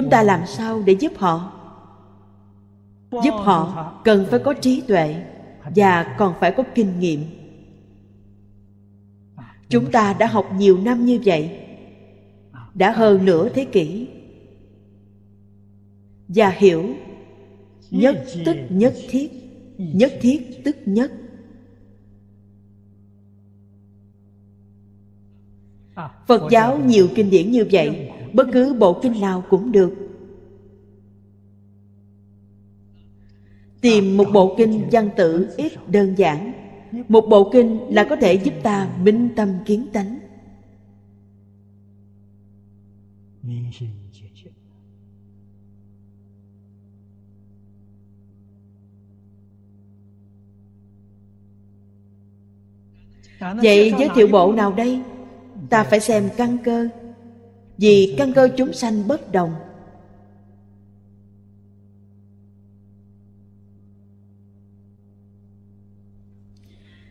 Speaker 1: chúng ta làm sao để giúp họ
Speaker 2: giúp họ
Speaker 1: cần phải có trí tuệ và còn phải có kinh nghiệm chúng ta đã học nhiều năm như vậy đã hơn nửa thế kỷ và hiểu nhất tức nhất thiết nhất thiết tức nhất phật giáo nhiều kinh điển như vậy bất cứ bộ kinh nào cũng được tìm một bộ kinh văn tự ít đơn giản một bộ kinh là có thể giúp ta minh tâm kiến tánh
Speaker 2: vậy giới thiệu bộ nào
Speaker 1: đây ta phải xem căn cơ vì căn cơ chúng sanh bất đồng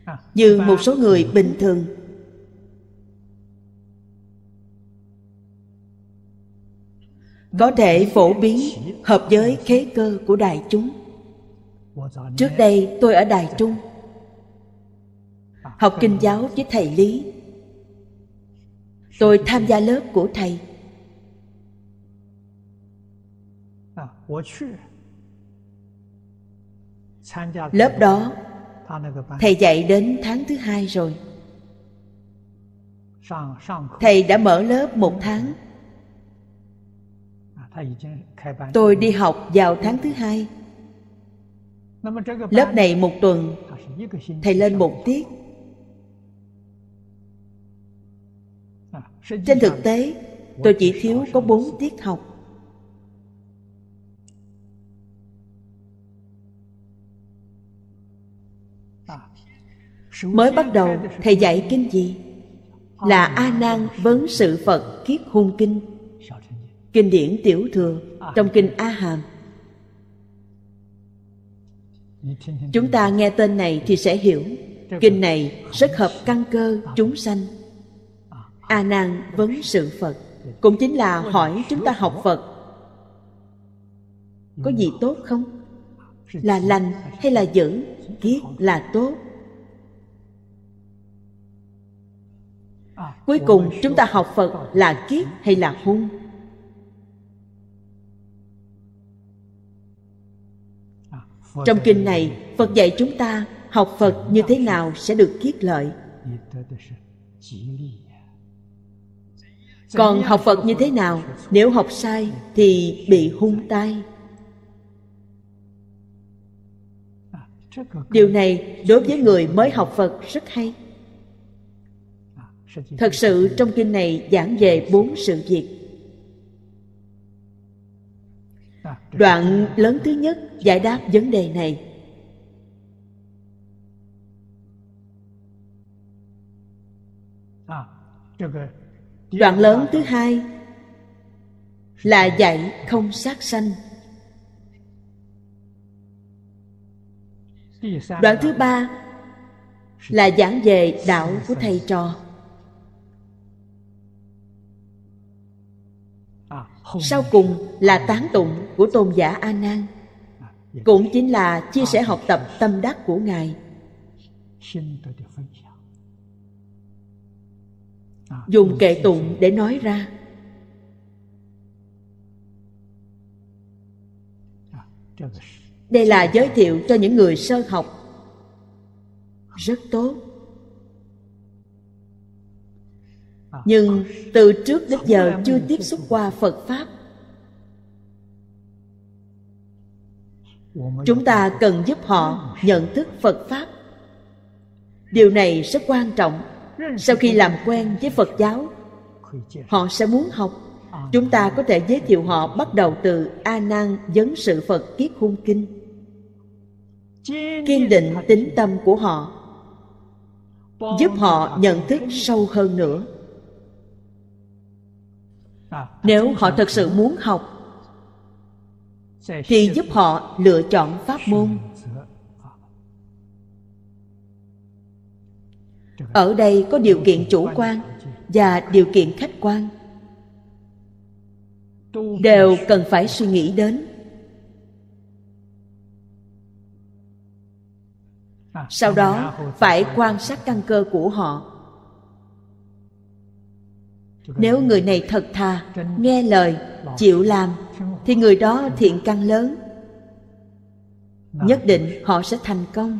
Speaker 1: à, như một số người bình thường có thể phổ biến hợp với khế cơ của đại chúng trước đây tôi ở đài trung học kinh giáo với thầy lý Tôi tham gia lớp của thầy. À,
Speaker 2: lớp đó Thầy
Speaker 1: dạy đến tháng thứ hai rồi Thầy đã mở lớp một tháng
Speaker 2: à, Tôi đi học vào tháng thứ hai Lớp này một
Speaker 1: tuần à, Thầy lên một tiết trên thực tế tôi chỉ thiếu có bốn tiết học mới bắt đầu thầy dạy kinh gì là a nan vấn sự phật kiết hung kinh kinh điển tiểu thừa trong kinh a hàm chúng ta nghe tên này thì sẽ hiểu kinh này rất hợp căn cơ chúng sanh a nan vấn sự phật cũng chính là hỏi chúng ta học phật có gì tốt không là lành hay là dữ kiết là tốt cuối cùng chúng ta học phật là kiết hay là hung trong kinh này phật dạy chúng ta học phật như thế nào sẽ được kiết lợi còn học phật như thế nào nếu học sai thì bị hung tai điều này đối với người mới học phật rất hay thật sự trong kinh này giảng về bốn sự việc đoạn lớn thứ nhất giải đáp vấn đề này đoạn lớn thứ hai là dạy không sát sanh đoạn thứ ba là giảng về đạo của thầy trò sau cùng là tán tụng của tôn giả a nan cũng chính là chia sẻ học tập tâm đắc của ngài À, dùng kệ tụng để nói ra à, đây là giới thiệu cho những người sơ học rất tốt à, nhưng từ trước đến giờ chưa tiếp xúc qua phật pháp chúng ta cần giúp họ nhận thức phật pháp điều này rất quan trọng sau khi làm quen với phật giáo họ sẽ muốn học chúng ta có thể giới thiệu họ bắt đầu từ a nan vấn sự phật kiết hung kinh kiên định tính tâm của họ giúp họ nhận thức sâu hơn nữa nếu họ thật sự muốn học thì giúp họ lựa chọn pháp môn ở đây có điều kiện chủ quan và điều kiện khách quan đều cần phải suy nghĩ đến sau đó phải quan sát căn cơ của họ nếu người này thật thà nghe lời chịu làm thì người đó thiện căn lớn nhất định họ sẽ thành công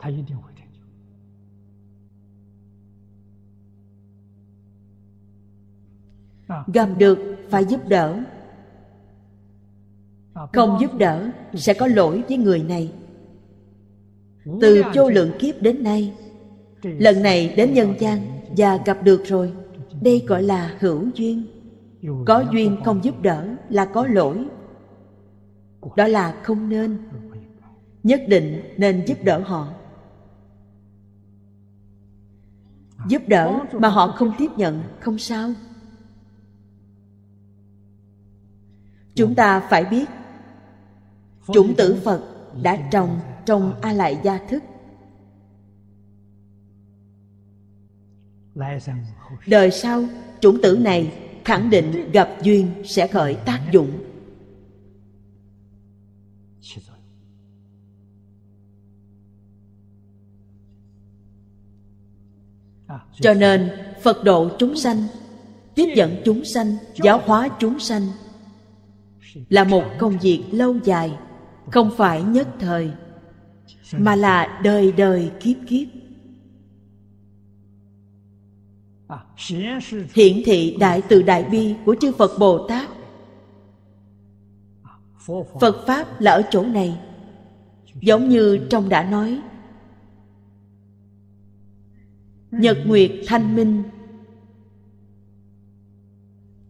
Speaker 1: 他一定会成就。Gầm được phải giúp đỡ Không giúp đỡ sẽ có lỗi với người này Từ vô lượng kiếp đến nay Lần này đến nhân gian và gặp được rồi Đây gọi là hữu duyên Có duyên không giúp đỡ là có lỗi Đó là không nên Nhất định nên giúp đỡ họ giúp đỡ mà họ không tiếp nhận không sao chúng ta phải biết chủng tử phật đã trồng trong a lại gia thức đời sau chủng tử này khẳng định gặp duyên sẽ khởi tác dụng À, cho nên phật độ chúng sanh tiếp dẫn chúng sanh giáo hóa chúng sanh là một công việc lâu dài không phải nhất thời mà là đời đời kiếp kiếp à, hiển thị đại từ đại bi của chư phật bồ tát phật pháp là ở chỗ này giống như trong đã nói Nhật nguyệt thanh minh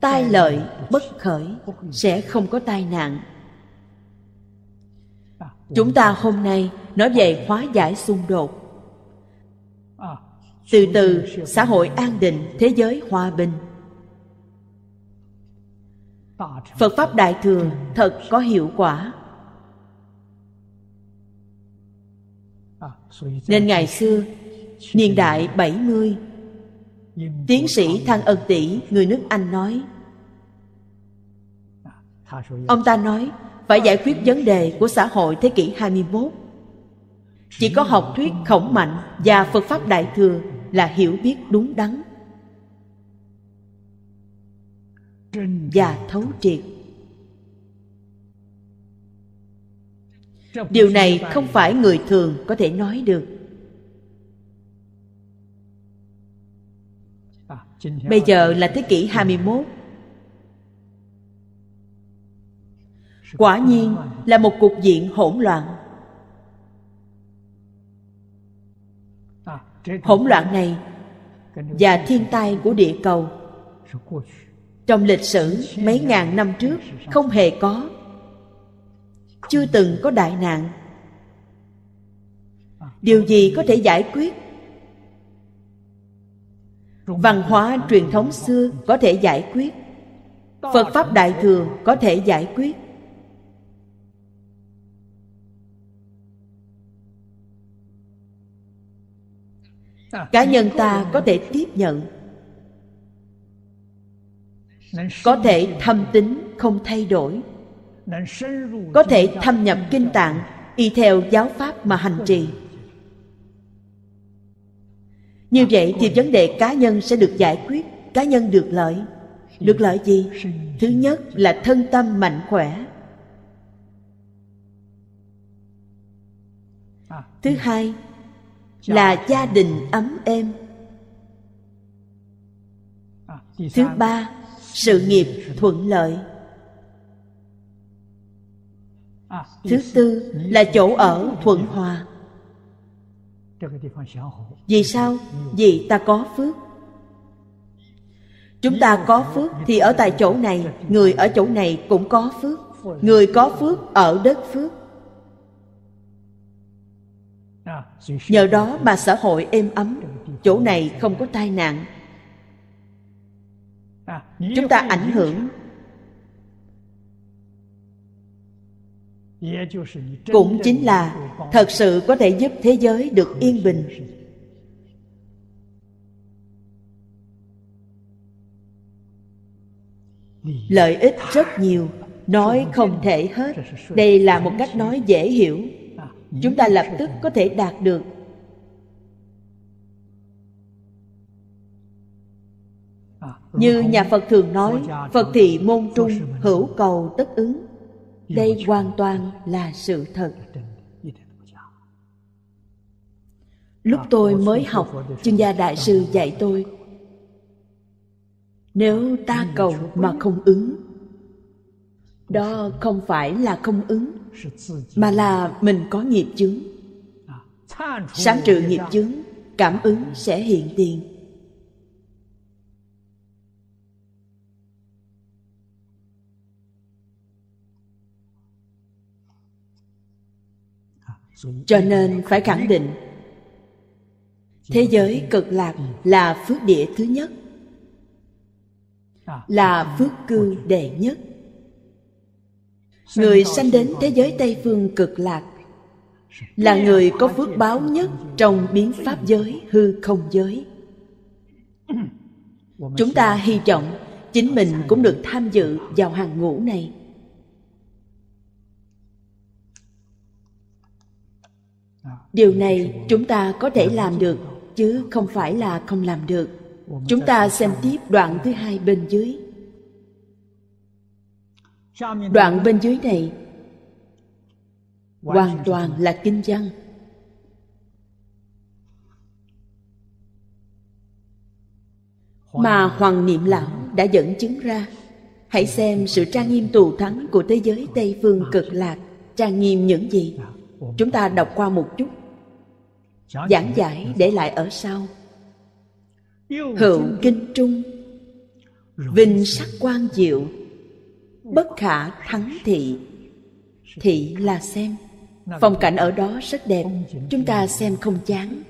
Speaker 1: Tai lợi bất khởi Sẽ không có tai nạn à, Chúng ta hôm nay nói về hóa giải xung đột à, Từ từ xã hội an định Thế giới hòa bình Phật Pháp Đại Thừa thật có hiệu quả à, Nên ngày xưa niên đại 70 Tiến sĩ Thăng Ân Tỷ, người nước Anh nói Ông ta nói phải giải quyết vấn đề của xã hội thế kỷ 21 Chỉ có học thuyết khổng mạnh và Phật Pháp Đại Thừa là hiểu biết đúng đắn và thấu triệt
Speaker 2: điều này không phải người
Speaker 1: thường có thể nói được
Speaker 2: Bây giờ là thế kỷ 21
Speaker 1: Quả nhiên là một cục diện hỗn loạn Hỗn loạn này và thiên tai của địa cầu Trong lịch sử mấy ngàn năm trước không hề có Chưa từng có đại nạn Điều gì có thể giải quyết văn hóa truyền thống xưa có thể giải quyết phật pháp đại thừa có thể giải quyết cá nhân ta có thể tiếp nhận có thể thâm tính không thay đổi có thể thâm nhập kinh tạng y theo giáo pháp mà hành trì như vậy thì vấn đề cá nhân sẽ được giải quyết cá nhân được lợi được lợi gì thứ nhất là thân tâm mạnh khỏe thứ hai là gia đình ấm êm thứ ba sự nghiệp thuận lợi thứ tư là chỗ ở thuận hòa vì sao vì ta có phước chúng ta có phước thì ở tại chỗ này người ở chỗ này cũng có phước người có phước ở đất phước nhờ đó mà xã hội êm ấm chỗ này không có tai nạn chúng ta ảnh hưởng
Speaker 2: cũng chính là
Speaker 1: thật sự có thể giúp thế giới được yên bình lợi ích rất nhiều nói không thể hết đây là một cách nói dễ hiểu chúng ta lập tức có thể đạt được như nhà phật thường nói phật thị môn trung hữu cầu tất ứng đây hoàn toàn là sự thật lúc tôi mới học chuyên gia đại sư dạy tôi nếu ta cầu mà không ứng đó không phải là không ứng mà là mình có nghiệp chứng.
Speaker 2: À, sáng trừ nghiệp
Speaker 1: chứng, cảm ứng sẽ hiện tiền
Speaker 2: cho nên phải khẳng định
Speaker 1: thế giới cực lạc là phước địa thứ nhất là phước cư đệ nhất người sanh đến thế giới tây phương cực lạc là người có phước báo nhất trong biến pháp giới hư không giới chúng ta hy vọng chính mình cũng được tham dự vào hàng ngũ này điều này chúng ta có thể làm được chứ không phải là không làm được chúng ta xem tiếp đoạn thứ hai bên dưới đoạn bên dưới này hoàn toàn là kinh văn mà hoàng niệm lão đã dẫn chứng ra hãy xem sự trang nghiêm tù thắng của thế giới tây phương cực lạc trang nghiêm những gì chúng ta đọc qua một chút
Speaker 2: giảng giải
Speaker 1: để lại ở sau hữu kinh trung vinh sắc quan diệu bất khả thắng thị thị là xem phong cảnh ở đó rất đẹp chúng ta xem không chán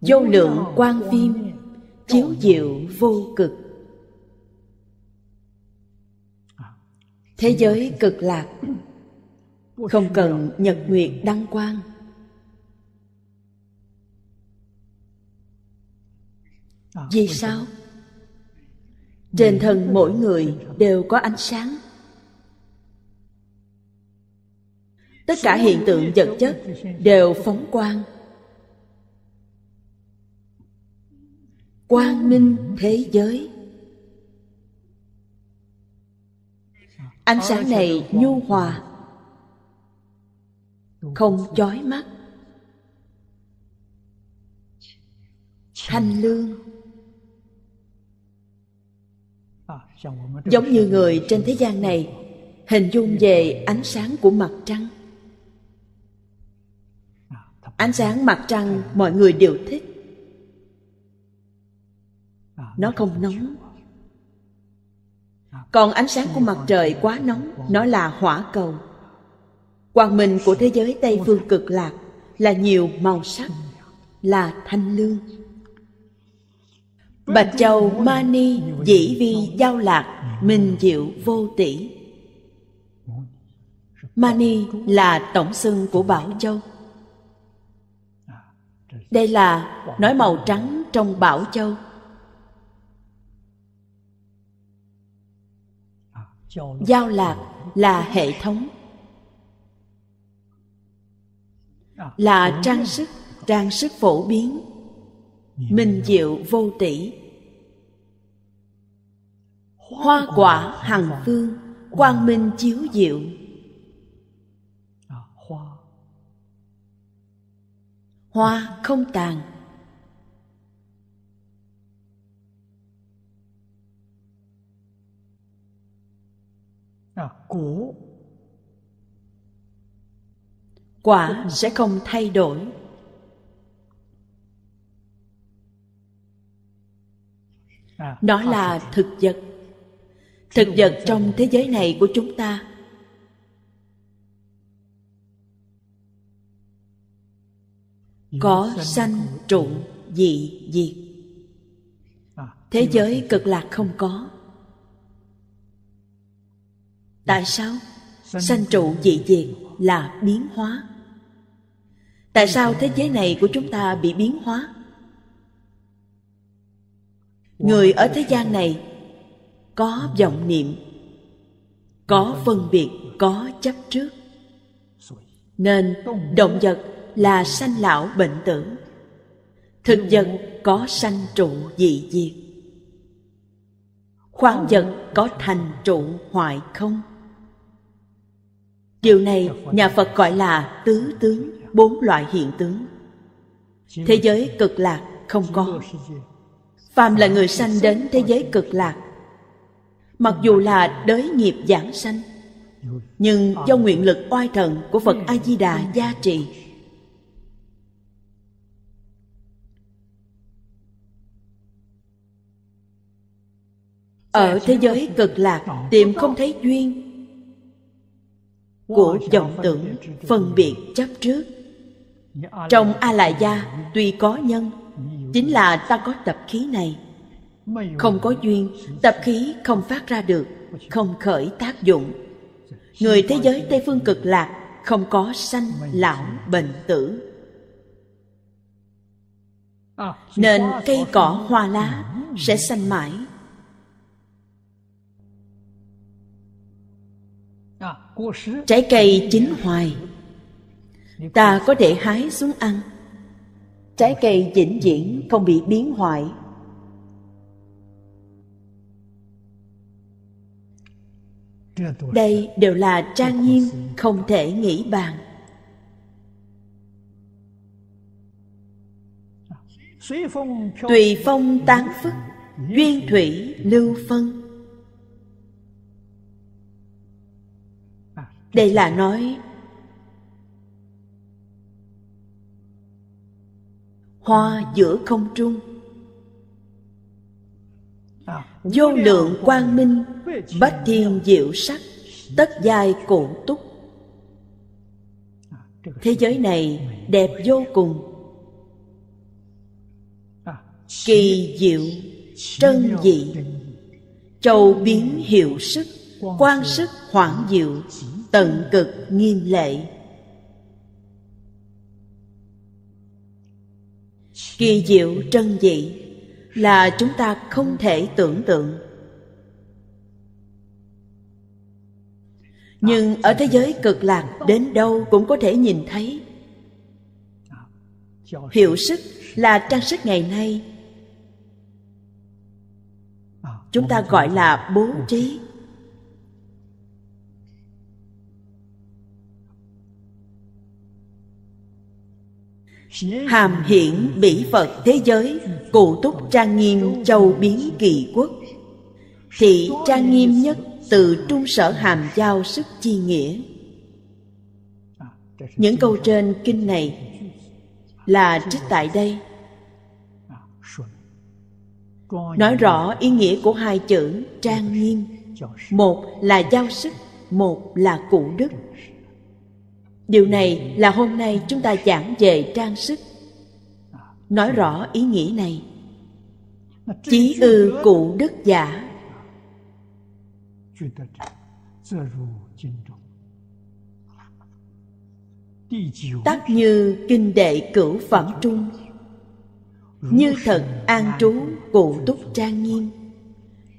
Speaker 1: vô lượng quan phim chiếu diệu vô cực à, thế giới cực lạc không cần nhật nguyệt đăng quang Ờ, vì sao trên thân mỗi người đều có ánh sáng tất cả hiện tượng vật chất đều phóng quang quang minh thế giới ánh ờ, sáng này nhu hòa không chói mắt thanh lương giống như người trên thế gian này hình dung về ánh sáng của mặt trăng ánh sáng mặt trăng mọi người đều thích nó không nóng còn ánh sáng của mặt trời quá nóng nó là hỏa cầu quang minh của thế giới tây phương cực lạc là nhiều màu sắc là thanh lương Bạch Châu Ma Dĩ Vi Giao Lạc Minh Diệu Vô Tỷ Mani là tổng xưng của Bảo Châu Đây là nói màu trắng trong Bảo Châu Giao lạc là hệ thống Là trang sức, trang sức phổ biến minh diệu vô tỷ hoa quả hằng phương quang minh chiếu diệu hoa không tàn quả sẽ không thay đổi nó à, là thực vật thực vật trong thế giới này của chúng ta có sanh trụ dị diệt à, thế giới cực lạc không có tại dạ. sao sanh trụ dị diệt là biến hóa tại sao thế giới này của chúng ta bị biến hóa người ở thế gian này có vọng niệm có phân biệt có chấp trước nên động vật là sanh lão bệnh tử thực vật có sanh trụ dị diệt khoáng vật có thành trụ hoại không điều này nhà phật gọi là tứ tướng bốn loại hiện tướng thế giới cực lạc không có phàm là người sanh đến thế giới cực lạc mặc dù là đới nghiệp giảng sanh nhưng do nguyện lực oai thần của phật a di đà gia trì ở thế giới cực lạc tìm không thấy duyên của vọng tưởng phân biệt chấp trước trong a la gia tuy có nhân chính là ta có tập khí này không có duyên tập khí không phát ra được không khởi tác dụng người thế giới tây phương cực lạc không có sanh lão bệnh tử nên cây cỏ hoa lá sẽ xanh mãi
Speaker 2: trái cây chín
Speaker 1: hoài ta có thể hái xuống ăn Trái cây vĩnh viễn không bị biến hoại Đây đều là trang nghiêm không thể nghĩ bàn Tùy phong tán phức Duyên thủy lưu phân Đây là nói hoa giữa không trung vô lượng quang minh bách thiên diệu sắc tất giai cổ túc thế giới này đẹp vô cùng kỳ diệu trân dị châu biến hiệu sức quan sức hoảng diệu tận cực nghiêm lệ kỳ diệu trân dị là chúng ta không thể tưởng tượng nhưng ở thế giới cực lạc đến đâu cũng có thể nhìn thấy hiệu sức là trang sức ngày nay chúng ta gọi là bố trí hàm hiển bỉ phật thế giới cụ túc trang nghiêm châu biến kỳ quốc thị trang nghiêm nhất từ trung sở hàm giao sức chi nghĩa những câu trên kinh này là trích tại đây nói rõ ý nghĩa của hai chữ trang nghiêm một là giao sức một là cụ đức điều này là hôm nay chúng ta giảng về trang sức nói rõ ý nghĩa này chí ư cụ đức giả tác như kinh đệ cửu phẩm trung như thật an trú cụ túc trang nghiêm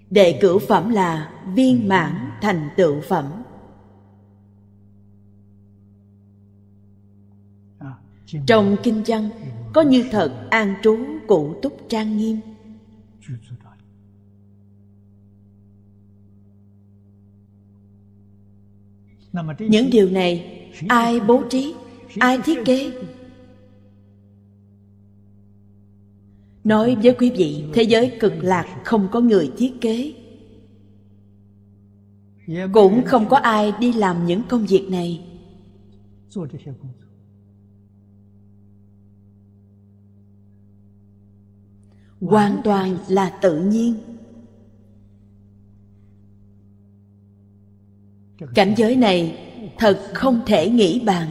Speaker 1: đệ cửu phẩm là viên mãn thành tựu phẩm trong kinh văn có như thật an trú cụ túc trang nghiêm những điều này ai bố trí ai thiết kế nói với quý vị thế giới cực lạc không có người thiết kế cũng không có ai đi làm những công việc này hoàn toàn là tự nhiên cảnh giới này thật không thể nghĩ bàn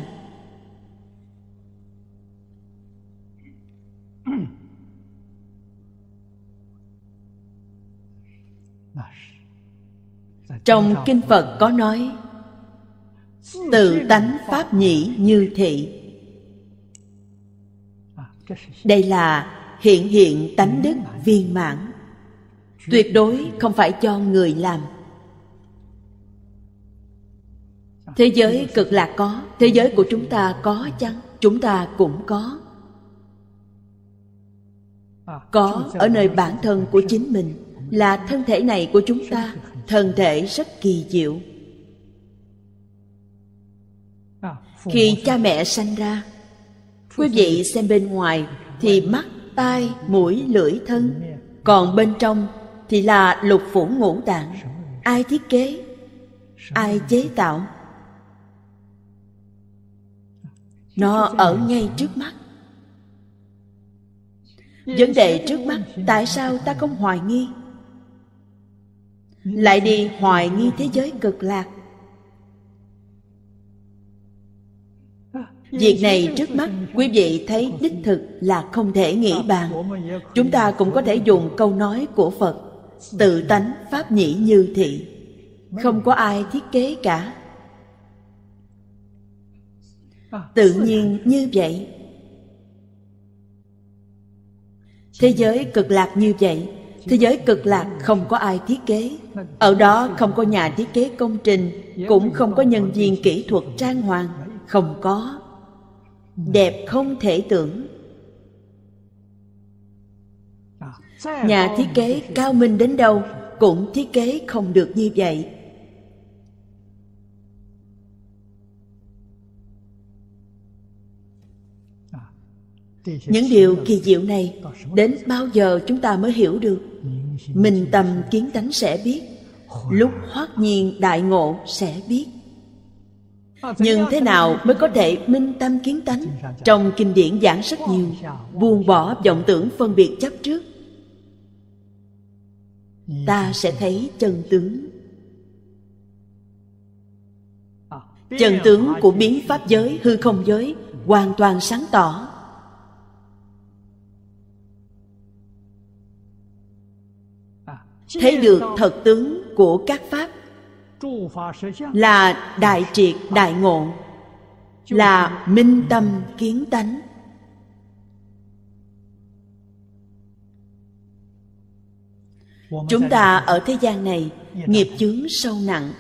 Speaker 2: trong kinh phật có
Speaker 1: nói tự tánh pháp nhĩ như thị đây là hiện hiện tánh đức viên mãn tuyệt đối không phải cho người làm thế giới cực lạc có thế giới của chúng ta có chăng chúng ta cũng có có ở nơi bản thân của chính mình là thân thể này của chúng ta thân thể rất kỳ diệu khi cha mẹ sanh ra quý vị xem bên ngoài thì mắt tai mũi lưỡi thân còn bên trong thì là lục phủ ngũ tạng ai thiết kế ai chế tạo nó ở ngay trước mắt vấn đề trước mắt tại sao ta không hoài nghi lại đi hoài nghi thế giới cực lạc
Speaker 2: Việc này trước mắt quý vị
Speaker 1: thấy đích thực là không thể nghĩ bàn. Chúng ta cũng có thể dùng câu nói của Phật Tự tánh pháp nhĩ như thị Không có ai thiết kế cả Tự nhiên như vậy Thế giới cực lạc như vậy Thế giới cực lạc không có ai thiết kế Ở đó không có nhà thiết kế công trình Cũng không có nhân viên kỹ thuật trang hoàng Không có Ừ. đẹp không thể tưởng nhà thiết kế cao minh đến đâu cũng thiết kế không được như vậy những điều kỳ diệu này đến bao giờ chúng ta mới hiểu được mình tầm kiến tánh sẽ biết lúc hoát nhiên đại ngộ sẽ biết nhưng thế nào mới có thể minh tâm kiến tánh trong kinh điển giảng rất nhiều buông bỏ vọng tưởng phân biệt chấp trước ta sẽ thấy chân tướng chân tướng của biến pháp giới hư không giới hoàn toàn sáng tỏ thấy được thật tướng của các pháp là đại triệt đại ngộ là minh tâm kiến tánh chúng ta ở thế gian này nghiệp chướng sâu nặng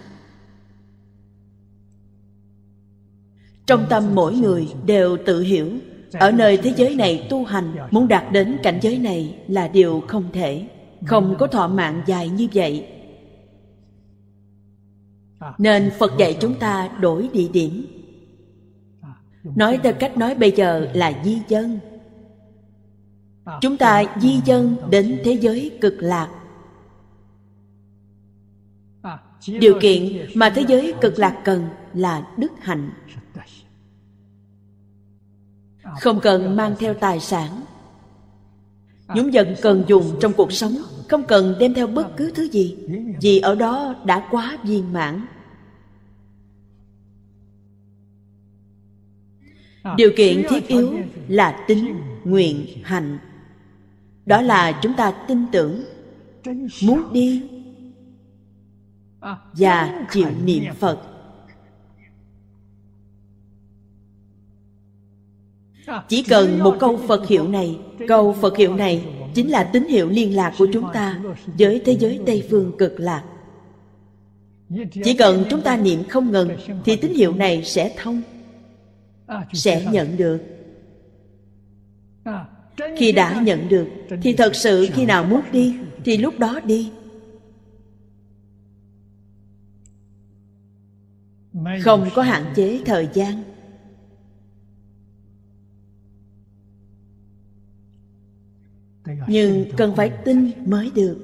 Speaker 1: trong tâm mỗi người đều tự hiểu ở nơi thế giới này tu hành muốn đạt đến cảnh giới này là điều không thể không có thọ mạng dài như vậy nên phật dạy chúng ta đổi địa điểm nói theo cách nói bây giờ là di dân chúng ta di dân đến thế giới cực lạc điều kiện mà thế giới cực lạc cần là đức hạnh không cần mang theo tài sản dũng dần cần dùng trong cuộc sống Không cần đem theo bất cứ thứ gì Vì ở đó đã quá viên mãn Điều kiện thiết yếu là tính, nguyện, hành Đó là chúng ta tin tưởng Muốn đi Và chịu niệm Phật chỉ cần một câu phật hiệu này câu phật hiệu này chính là tín hiệu liên lạc của chúng ta với thế giới tây phương cực lạc chỉ cần chúng ta niệm không ngừng thì tín hiệu này sẽ thông sẽ nhận được khi đã nhận được thì thật sự khi nào muốn đi thì lúc đó đi không có hạn chế thời gian nhưng cần phải tin mới được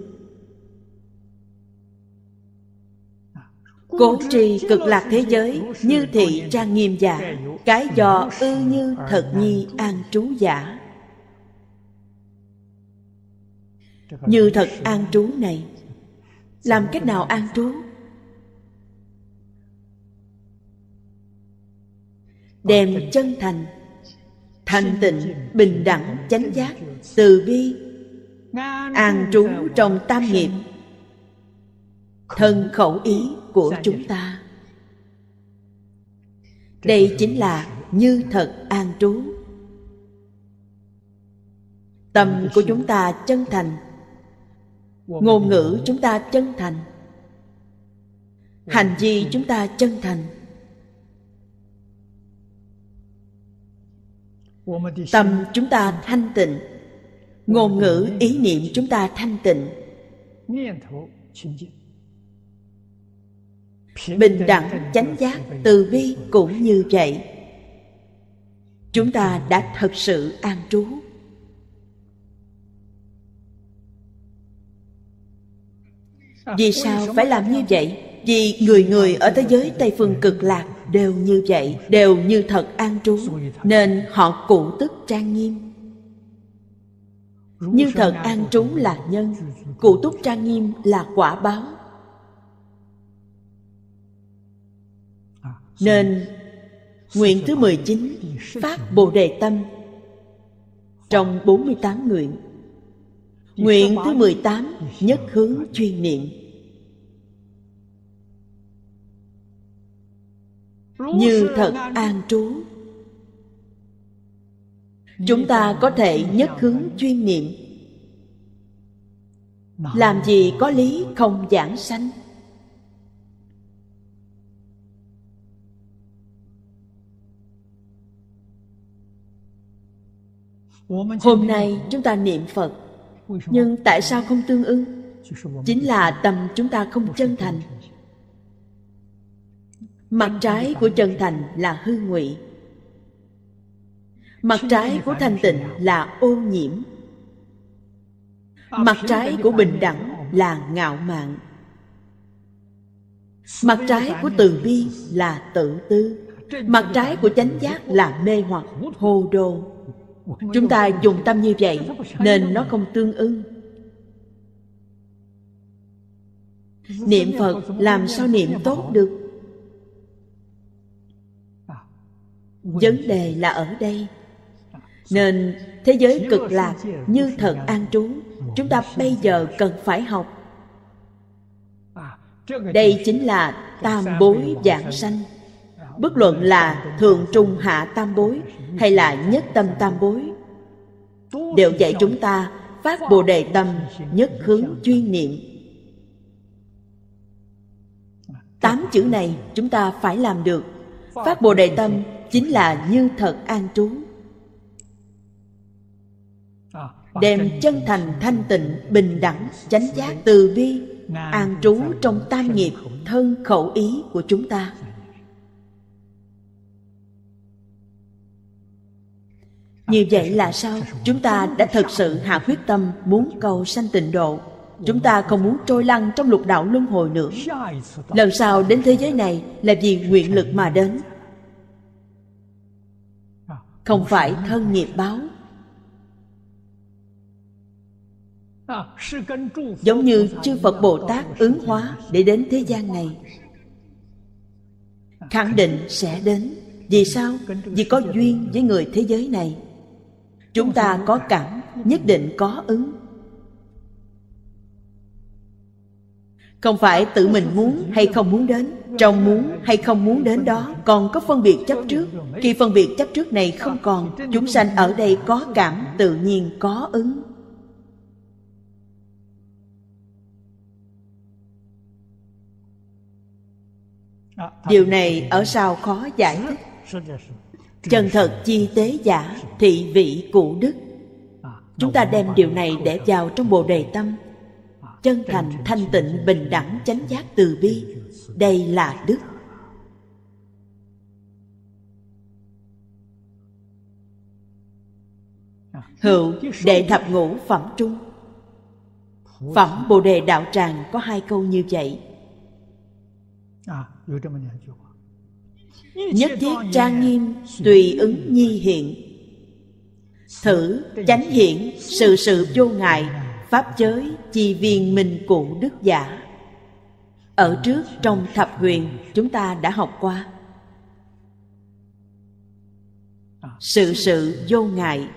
Speaker 1: cố trì cực lạc thế giới như thị trang nghiêm giả cái dò ư như thật nhi an trú giả như thật an trú này làm cách nào an trú đem chân thành thanh tịnh bình đẳng chánh giác từ bi an trú trong tam nghiệp thân khẩu ý của chúng ta đây chính là như thật an trú tâm của chúng ta chân thành ngôn ngữ chúng ta chân thành hành vi chúng ta chân thành tâm chúng ta thanh tịnh ngôn ngữ ý niệm chúng ta thanh tịnh bình đẳng chánh giác từ bi cũng như vậy chúng ta đã thật sự an trú vì sao phải làm như vậy vì người người ở thế giới tây phương cực lạc đều như vậy đều như thật an trú nên họ cụ tức trang nghiêm như thật an trú là nhân cụ túc trang nghiêm là quả báo nên nguyện thứ 19 phát bồ đề tâm trong 48 nguyện nguyện thứ 18 nhất hướng chuyên niệm như thật an trú chúng ta có thể nhất hướng chuyên niệm làm gì có lý không giảng sanh hôm nay chúng ta niệm phật nhưng tại sao không tương ưng chính là tâm chúng ta không chân thành mặt trái của chân thành là hư ngụy mặt trái của thanh tịnh là ô nhiễm
Speaker 2: mặt trái của bình đẳng
Speaker 1: là ngạo mạn mặt trái của từ bi là tự tư mặt trái của chánh giác là mê hoặc hồ đồ chúng ta dùng tâm như vậy nên nó không tương ưng niệm phật làm sao niệm tốt được vấn đề là ở đây nên thế giới cực lạc như thật an trú chúng ta bây giờ cần phải học đây chính là tam bối giảng sanh bất luận là thượng trung hạ tam bối hay là nhất tâm tam bối đều dạy chúng ta phát bồ đề tâm nhất hướng chuyên niệm tám chữ này chúng ta phải làm được
Speaker 2: phát bồ đề tâm
Speaker 1: chính là như thật an trú đem chân thành thanh tịnh bình đẳng chánh giác từ bi an trú trong tam nghiệp thân khẩu ý của chúng ta như vậy là sao chúng ta đã thật sự hạ quyết tâm muốn cầu sanh tịnh độ chúng ta không muốn trôi lăn trong lục đạo luân hồi nữa lần sau đến thế giới này là vì nguyện lực mà đến không phải thân nghiệp báo giống như chư phật bồ tát ứng hóa để đến thế gian này khẳng định sẽ đến vì sao vì có duyên với người thế giới này chúng ta có cảm nhất định có ứng không phải tự mình muốn hay không muốn đến trong muốn hay không muốn đến đó còn có phân biệt chấp trước khi phân biệt chấp trước này không còn chúng sanh ở đây có cảm tự nhiên có ứng điều này ở sau khó giải thích chân thật chi tế giả thị vị cụ đức chúng ta đem điều này để vào trong bồ đề tâm chân thành thanh tịnh bình đẳng chánh giác từ bi đây là đức dạ. hữu đệ thập ngũ phẩm trung phẩm bồ đề đạo tràng có hai câu như vậy à, nhất thiết trang nghiêm tùy ứng nhi hiện thử chánh hiện sự sự vô ngại pháp giới chi viên minh cụ đức giả ở trước trong thập huyền chúng ta đã học qua sự sự vô ngại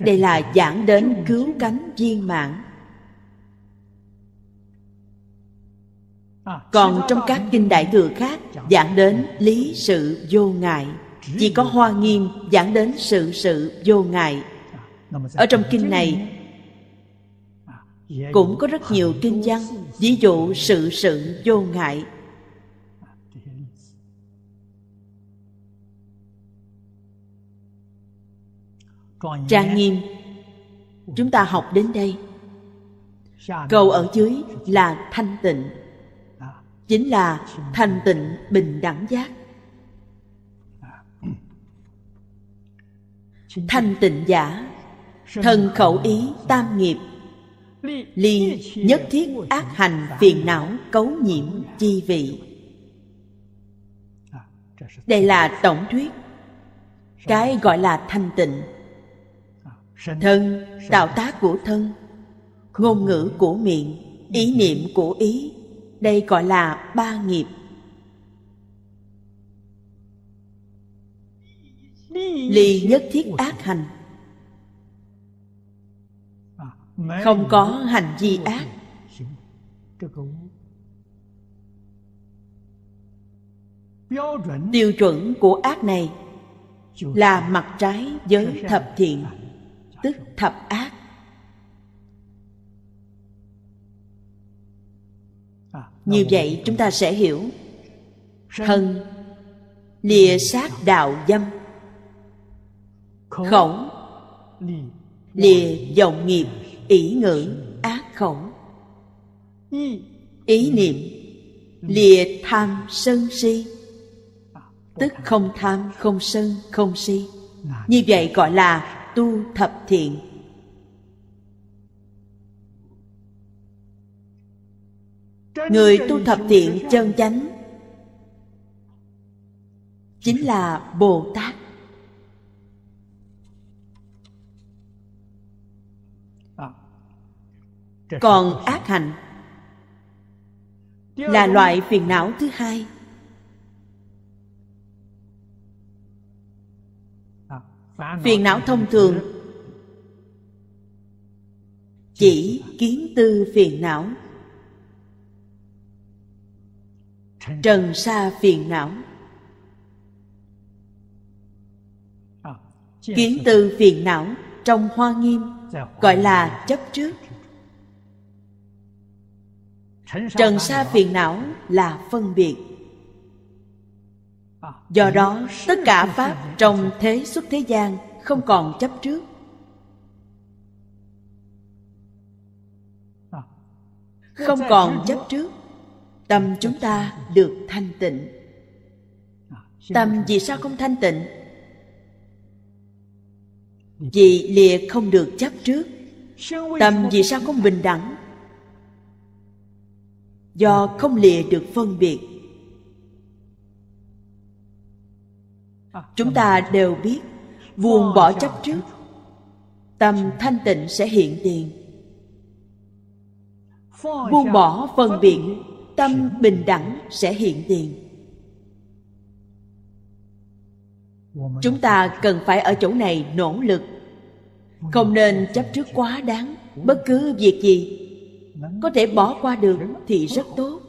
Speaker 1: đây là giảng đến cứu cánh viên mãn
Speaker 2: còn trong các
Speaker 1: kinh đại thừa khác giảng đến lý sự vô ngại chỉ có hoa nghiêm giảng đến sự sự vô ngại ở trong kinh này cũng có rất nhiều kinh văn ví dụ sự sự vô ngại trang nghiêm chúng ta học đến đây cầu ở dưới là thanh tịnh chính là thanh tịnh bình đẳng giác thanh tịnh giả Thân khẩu ý tam nghiệp Ly nhất thiết ác hành phiền não cấu nhiễm chi vị Đây là tổng thuyết Cái gọi là thanh tịnh Thân, tạo tác của thân Ngôn ngữ của miệng Ý niệm của ý Đây gọi là ba nghiệp
Speaker 2: Ly nhất thiết ác hành không có hành
Speaker 1: vi ác tiêu chuẩn của ác này là mặt trái với thập thiện tức thập ác à, như vậy chúng ta sẽ hiểu thân lìa sát đạo dâm khổng lìa vọng nghiệp ý ngữ ác khẩu ý niệm lìa tham sân si tức không tham không sân không si như vậy gọi là tu thập thiện người tu thập thiện chân chánh chính là bồ tát còn ác hạnh là loại phiền não thứ hai
Speaker 2: phiền não thông thường
Speaker 1: chỉ kiến tư phiền não trần sa phiền não kiến tư phiền não trong hoa nghiêm gọi là chấp trước trần sa phiền não là phân biệt do đó tất cả pháp trong thế xuất thế gian không còn chấp trước
Speaker 2: không còn chấp
Speaker 1: trước tâm chúng ta được thanh tịnh tâm vì sao không thanh tịnh vì lìa không được chấp trước tâm vì sao không bình đẳng do không lìa được phân biệt chúng ta đều biết vuông bỏ chấp trước tâm thanh tịnh sẽ hiện tiền buông bỏ phân biệt tâm bình đẳng sẽ hiện tiền chúng ta cần phải ở chỗ này nỗ lực không nên chấp trước quá đáng bất cứ việc gì có thể bỏ qua được thì rất tốt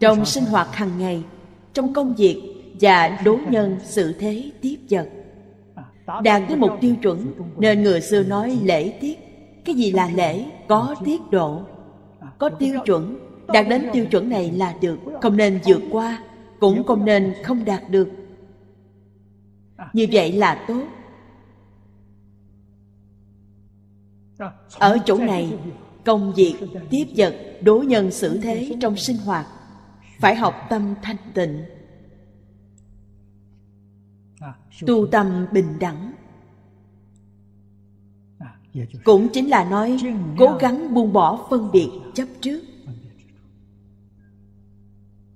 Speaker 1: trong sinh hoạt hàng ngày trong công việc và đối nhân sự thế tiếp vật đạt tới một tiêu chuẩn nên người xưa nói lễ tiết cái gì là lễ có tiết độ có tiêu chuẩn đạt đến tiêu chuẩn này là được không nên vượt qua cũng không nên không đạt được như vậy là tốt
Speaker 2: ở chỗ này
Speaker 1: công việc tiếp vật đối nhân xử thế trong sinh hoạt phải học tâm thanh tịnh à, tu tâm bình đẳng à, cũng chính là nói cố gắng buông bỏ phân biệt chấp trước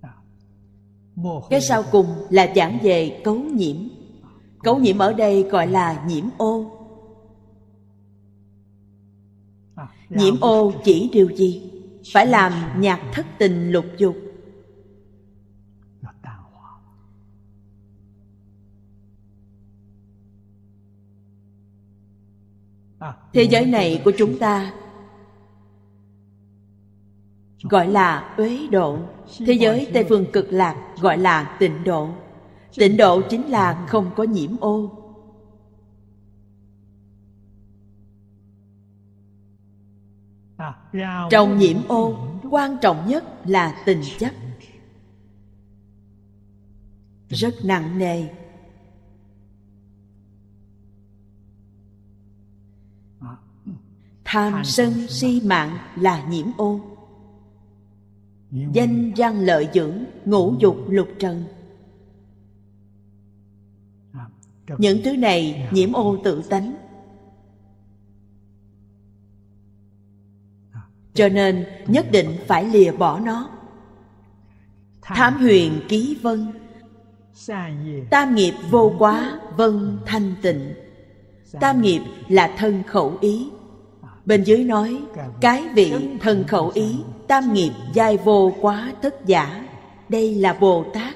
Speaker 1: à, cái sau cùng là giảng về cấu nhiễm cấu nhiễm ở đây gọi là nhiễm ô nhiễm ô chỉ điều gì phải làm nhạc thất tình lục dục à, thế giới này của chúng ta gọi là uế độ thế giới tây phương cực lạc gọi là tịnh độ tịnh độ chính là không có nhiễm ô
Speaker 2: trong nhiễm ô
Speaker 1: quan trọng nhất là tình chấp rất nặng nề tham sân si mạng là nhiễm ô danh răng lợi dưỡng ngũ dục lục trần à, những thứ này dạ. nhiễm ô tự tánh cho nên nhất định phải lìa bỏ nó thám huyền ký vân tam nghiệp vô quá vân thanh tịnh tam nghiệp là thân khẩu ý bên dưới nói cái vị thân khẩu ý tam nghiệp giai vô quá thất giả đây là bồ tát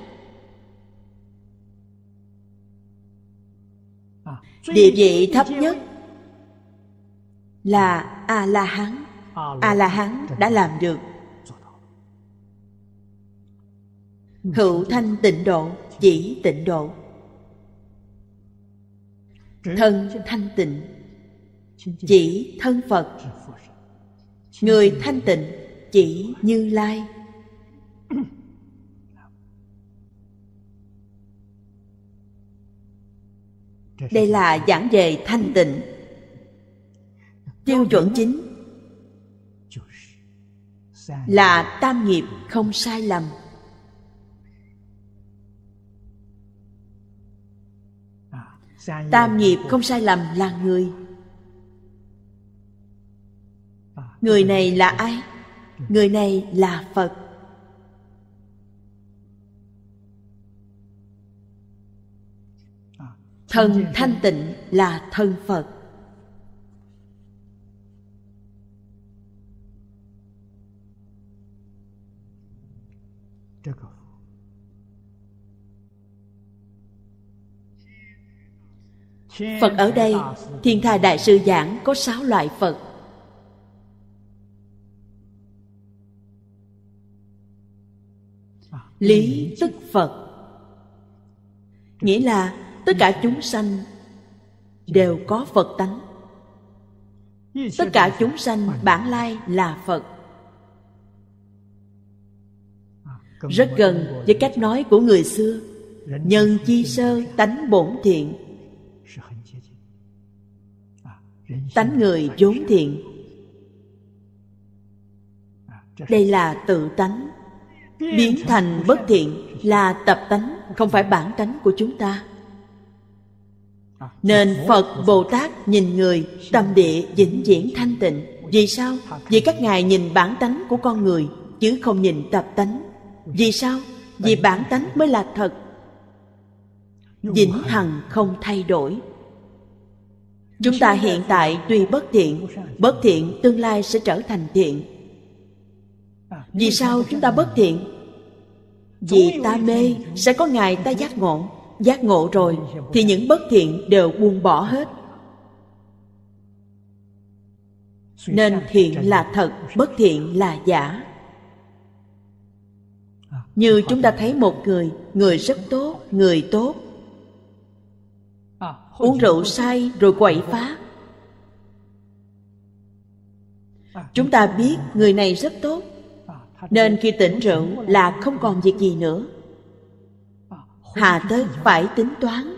Speaker 2: địa vị thấp
Speaker 1: nhất là a la hán Ờ, a la hán đã làm được hữu thanh tịnh độ chỉ tịnh độ thân thanh tịnh chỉ thân phật người thanh tịnh chỉ như lai đây là giảng về thanh tịnh tiêu chuẩn chính là tam nghiệp không sai lầm tam nghiệp không sai lầm là người người này là ai người này là phật thần thanh tịnh là thân phật phật ở đây thiên thai đại sư giảng có sáu loại phật lý tức phật nghĩa là tất cả chúng sanh đều có phật tánh tất cả chúng sanh bản lai là phật rất gần với cách nói của người xưa nhân chi sơ tánh bổn thiện tánh người vốn thiện đây là tự tánh biến thành bất thiện là tập tánh không phải bản tánh của chúng ta nên phật bồ tát nhìn người tâm địa vĩnh viễn thanh tịnh vì sao vì các ngài nhìn bản tánh của con người chứ không nhìn tập tánh vì sao vì bản tánh mới là thật vĩnh hằng không thay đổi chúng ta hiện tại tuy bất thiện bất thiện tương lai sẽ trở thành thiện vì sao chúng ta bất thiện vì ta mê sẽ có ngày ta giác ngộ giác ngộ rồi thì những bất thiện đều buông bỏ hết nên thiện là thật bất thiện là giả như chúng ta thấy một người người rất tốt người tốt uống rượu say rồi quậy phá chúng ta biết người này rất tốt nên khi tỉnh rượu là không còn việc gì nữa hà tất phải tính toán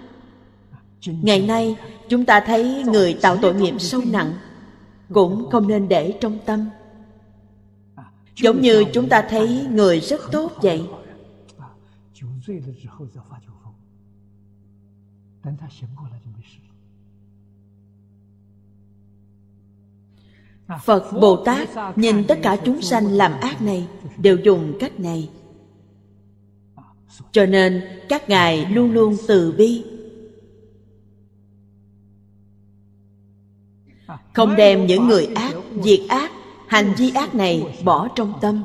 Speaker 1: ngày nay chúng ta thấy người tạo tội nghiệp sâu nặng cũng không nên để trong tâm giống như chúng ta thấy người rất tốt vậy 等他
Speaker 3: 醒过来就没事
Speaker 1: 了。Phật Bồ Tát nhìn tất cả chúng sanh làm ác này đều dùng cách này. Cho nên các ngài luôn luôn từ bi. Không đem những người ác, diệt ác, hành vi ác này bỏ trong tâm.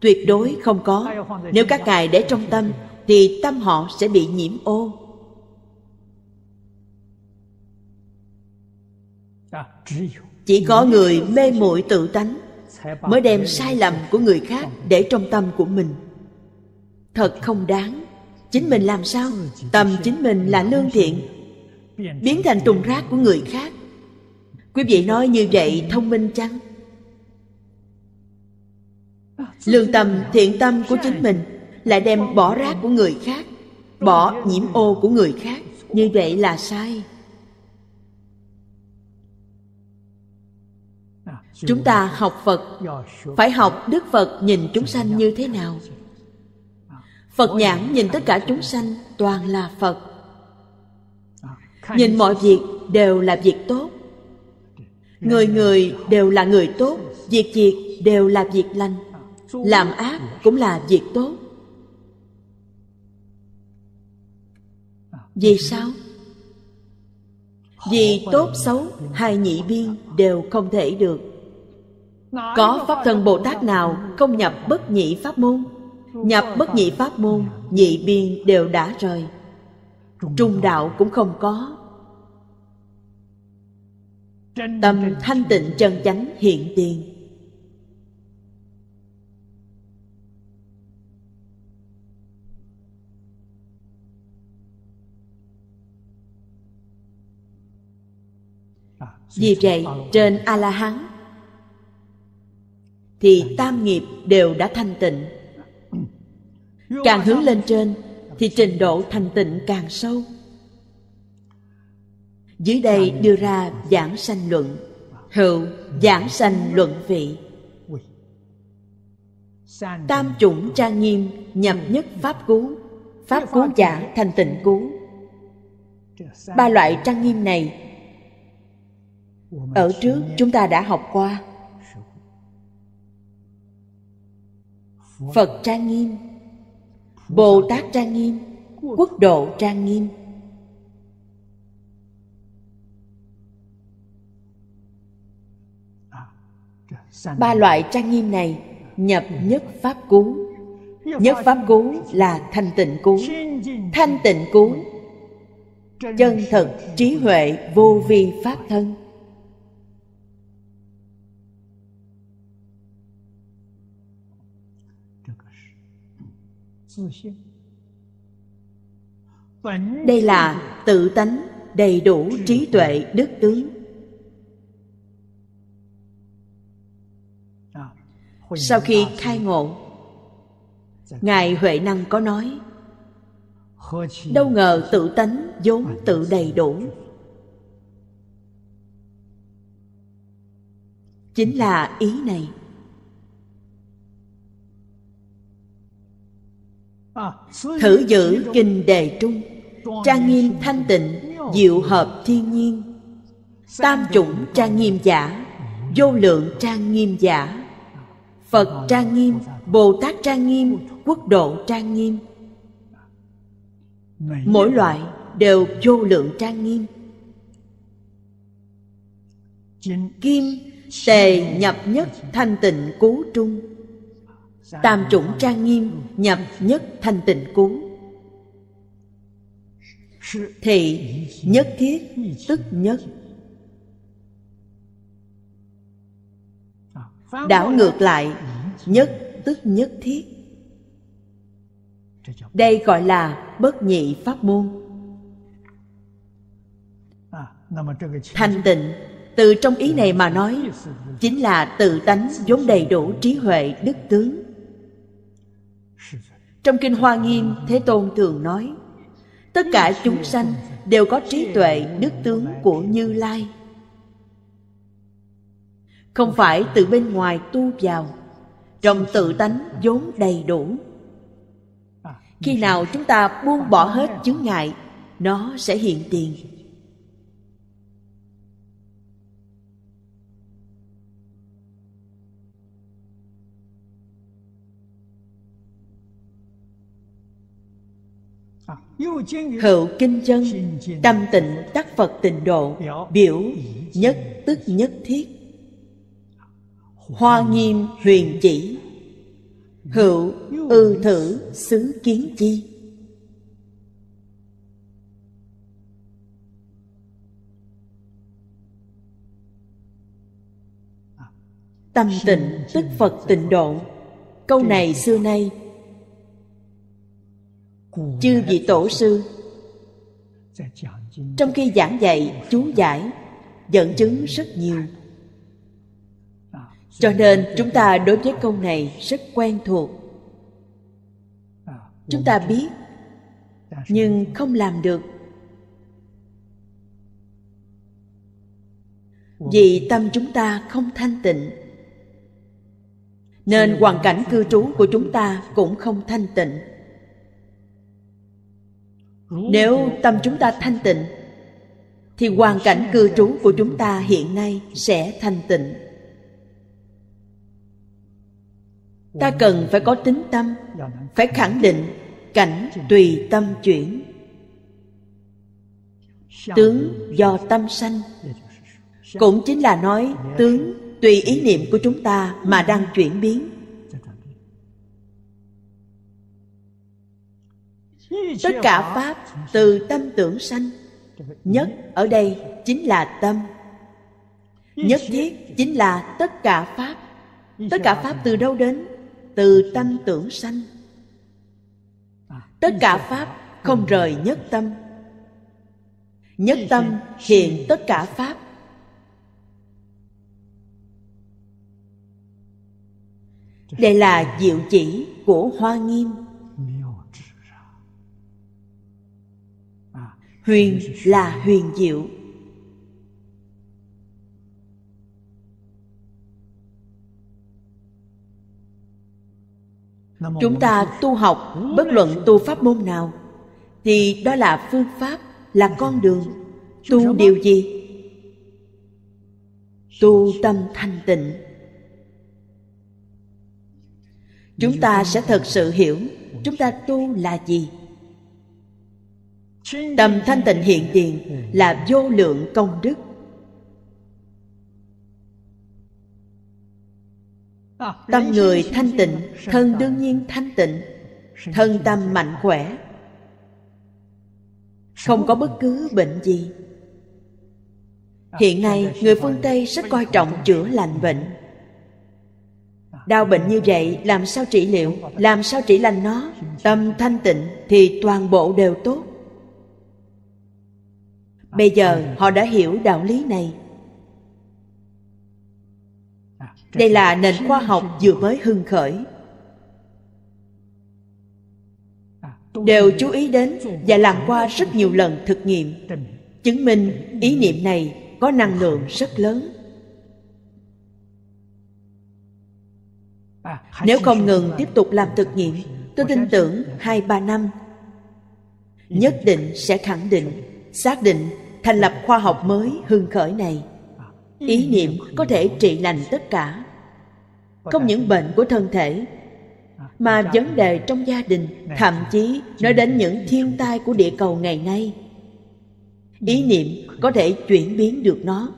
Speaker 1: Tuyệt đối không có. Nếu các ngài để trong tâm thì tâm họ sẽ bị nhiễm ô. chỉ có người mê muội tự tánh mới đem sai lầm của người khác để trong tâm của mình thật không đáng chính mình làm sao tâm chính mình là lương thiện biến thành trùng rác của người khác quý vị nói như vậy thông minh chăng lương tâm thiện tâm của chính mình lại đem bỏ rác của người khác bỏ nhiễm ô của người khác như vậy là sai chúng ta học phật phải học đức phật nhìn chúng sanh như thế nào phật nhãn nhìn tất cả chúng sanh toàn là phật nhìn mọi việc đều là việc tốt người người đều là người tốt việc việc đều là việc lành làm ác cũng là việc tốt vì sao vì tốt xấu hai nhị biên đều không thể được có pháp thân bồ tát nào không nhập bất nhị pháp môn nhập bất nhị pháp môn nhị biên đều đã rời trung đạo cũng không có tâm thanh tịnh chân chánh hiện tiền à, vì vậy trên a la hán thì tam nghiệp đều đã thanh tịnh càng hướng lên trên thì trình độ thanh tịnh càng sâu dưới đây đưa ra giảng sanh luận hữu giảng sanh luận vị tam chủng trang nghiêm nhập nhất pháp cú pháp cú giả thành tịnh cú ba loại trang nghiêm này ở trước chúng ta đã học qua phật trang nghiêm bồ tát trang nghiêm quốc độ trang nghiêm ba loại trang nghiêm này nhập nhất pháp cú nhất pháp cú là thanh tịnh cú thanh tịnh cú chân thật trí huệ vô vi pháp thân đây là tự tánh đầy đủ trí tuệ đức tướng sau khi khai ngộ ngài huệ năng có nói đâu ngờ tự tánh vốn tự đầy đủ chính là ý này
Speaker 2: thử giữ kinh
Speaker 1: đề trung trang nghiêm thanh tịnh diệu hợp thiên nhiên tam chủng trang nghiêm giả vô lượng trang nghiêm giả phật trang nghiêm bồ tát trang nghiêm quốc độ trang nghiêm mỗi loại đều vô lượng trang nghiêm kim tề nhập nhất thanh tịnh cú trung tam chủng trang nghiêm nhập nhất thanh tịnh cú thị nhất thiết tức nhất
Speaker 2: đảo ngược lại
Speaker 1: nhất tức nhất thiết đây gọi là bất nhị pháp môn thanh tịnh từ trong ý này mà nói chính là tự tánh vốn đầy đủ trí huệ đức tướng trong Kinh Hoa Nghiêm, Thế Tôn thường nói, tất cả chúng sanh đều có trí tuệ đức tướng của Như Lai. Không phải từ bên ngoài tu vào, trong tự tánh vốn đầy đủ. Khi nào chúng ta buông bỏ hết chướng ngại, nó sẽ hiện tiền. hậu kinh chân Tâm tịnh tắc Phật tịnh độ Biểu nhất tức nhất thiết Hoa nghiêm huyền chỉ Hữu ư thử xứ kiến chi Tâm tịnh tức Phật tịnh độ Câu này xưa nay chư vị tổ sư trong khi giảng dạy chú giải dẫn chứng rất nhiều cho nên chúng ta đối với câu này rất quen thuộc chúng ta biết nhưng không làm được vì tâm chúng ta không thanh tịnh nên hoàn cảnh cư trú của chúng ta cũng không thanh tịnh nếu tâm chúng ta thanh tịnh thì hoàn cảnh cư trú của chúng ta hiện nay sẽ thanh tịnh ta cần phải có tính tâm phải khẳng định cảnh tùy tâm chuyển tướng do tâm sanh cũng chính là nói tướng tùy ý niệm của chúng ta mà đang chuyển biến tất cả pháp từ tâm tưởng sanh nhất ở đây chính là tâm nhất thiết chính là tất cả pháp tất cả pháp từ đâu đến từ tâm tưởng sanh tất cả pháp không rời nhất tâm nhất tâm hiện tất cả pháp đây là diệu chỉ của hoa nghiêm huyền là huyền diệu chúng ta tu học bất luận tu pháp môn nào thì đó là phương pháp là con đường tu điều gì tu tâm thanh tịnh chúng ta sẽ thật sự hiểu chúng ta tu là gì Tâm thanh tịnh hiện tiền là vô lượng công đức Tâm người thanh tịnh, thân đương nhiên thanh tịnh Thân tâm mạnh khỏe Không có bất cứ bệnh gì Hiện nay người phương Tây rất coi trọng chữa lành bệnh Đau bệnh như vậy làm sao trị liệu Làm sao trị lành nó Tâm thanh tịnh thì toàn bộ đều tốt bây giờ họ đã hiểu đạo lý này đây là nền khoa học vừa mới hưng khởi đều chú ý đến và làm qua rất nhiều lần thực nghiệm chứng minh ý niệm này có năng lượng rất lớn nếu không ngừng tiếp tục làm thực nghiệm tôi tin tưởng hai ba năm nhất định sẽ khẳng định xác định thành lập khoa học mới hưng khởi này ý niệm có thể trị lành tất cả không những bệnh của thân thể mà vấn đề trong gia đình thậm chí nói đến những thiên tai của địa cầu ngày nay ý niệm có thể chuyển biến được nó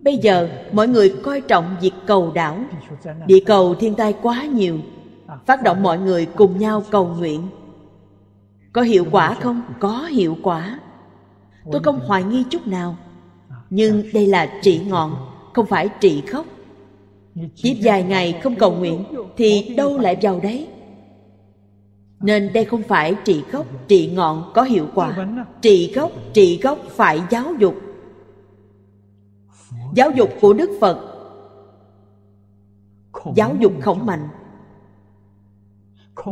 Speaker 1: bây giờ mọi người coi trọng việc cầu đảo địa cầu thiên tai quá nhiều phát động mọi người cùng nhau cầu nguyện có hiệu quả không có hiệu quả tôi không hoài nghi chút nào à, nhưng à. đây là trị ngọn không phải trị khóc chỉ vài ngày không cầu nguyện thì đâu lại vào đấy nên đây không phải trị gốc dạ. trị ngọn có hiệu quả trị gốc trị gốc phải giáo dục giáo dục của đức phật giáo dục khổng mạnh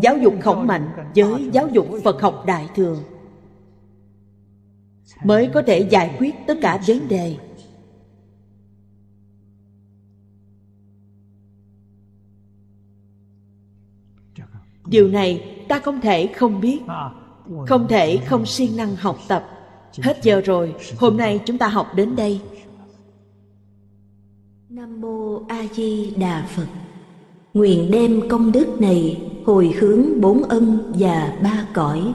Speaker 1: giáo dục khổng mạnh với giáo dục phật học đại thừa mới có thể giải quyết tất cả vấn đề điều này ta không thể không biết không thể không siêng năng học tập hết giờ rồi hôm nay chúng ta học đến đây nam mô a di đà phật nguyện đem công đức này hồi hướng bốn ân và ba cõi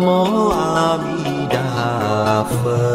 Speaker 3: mô a di đà phật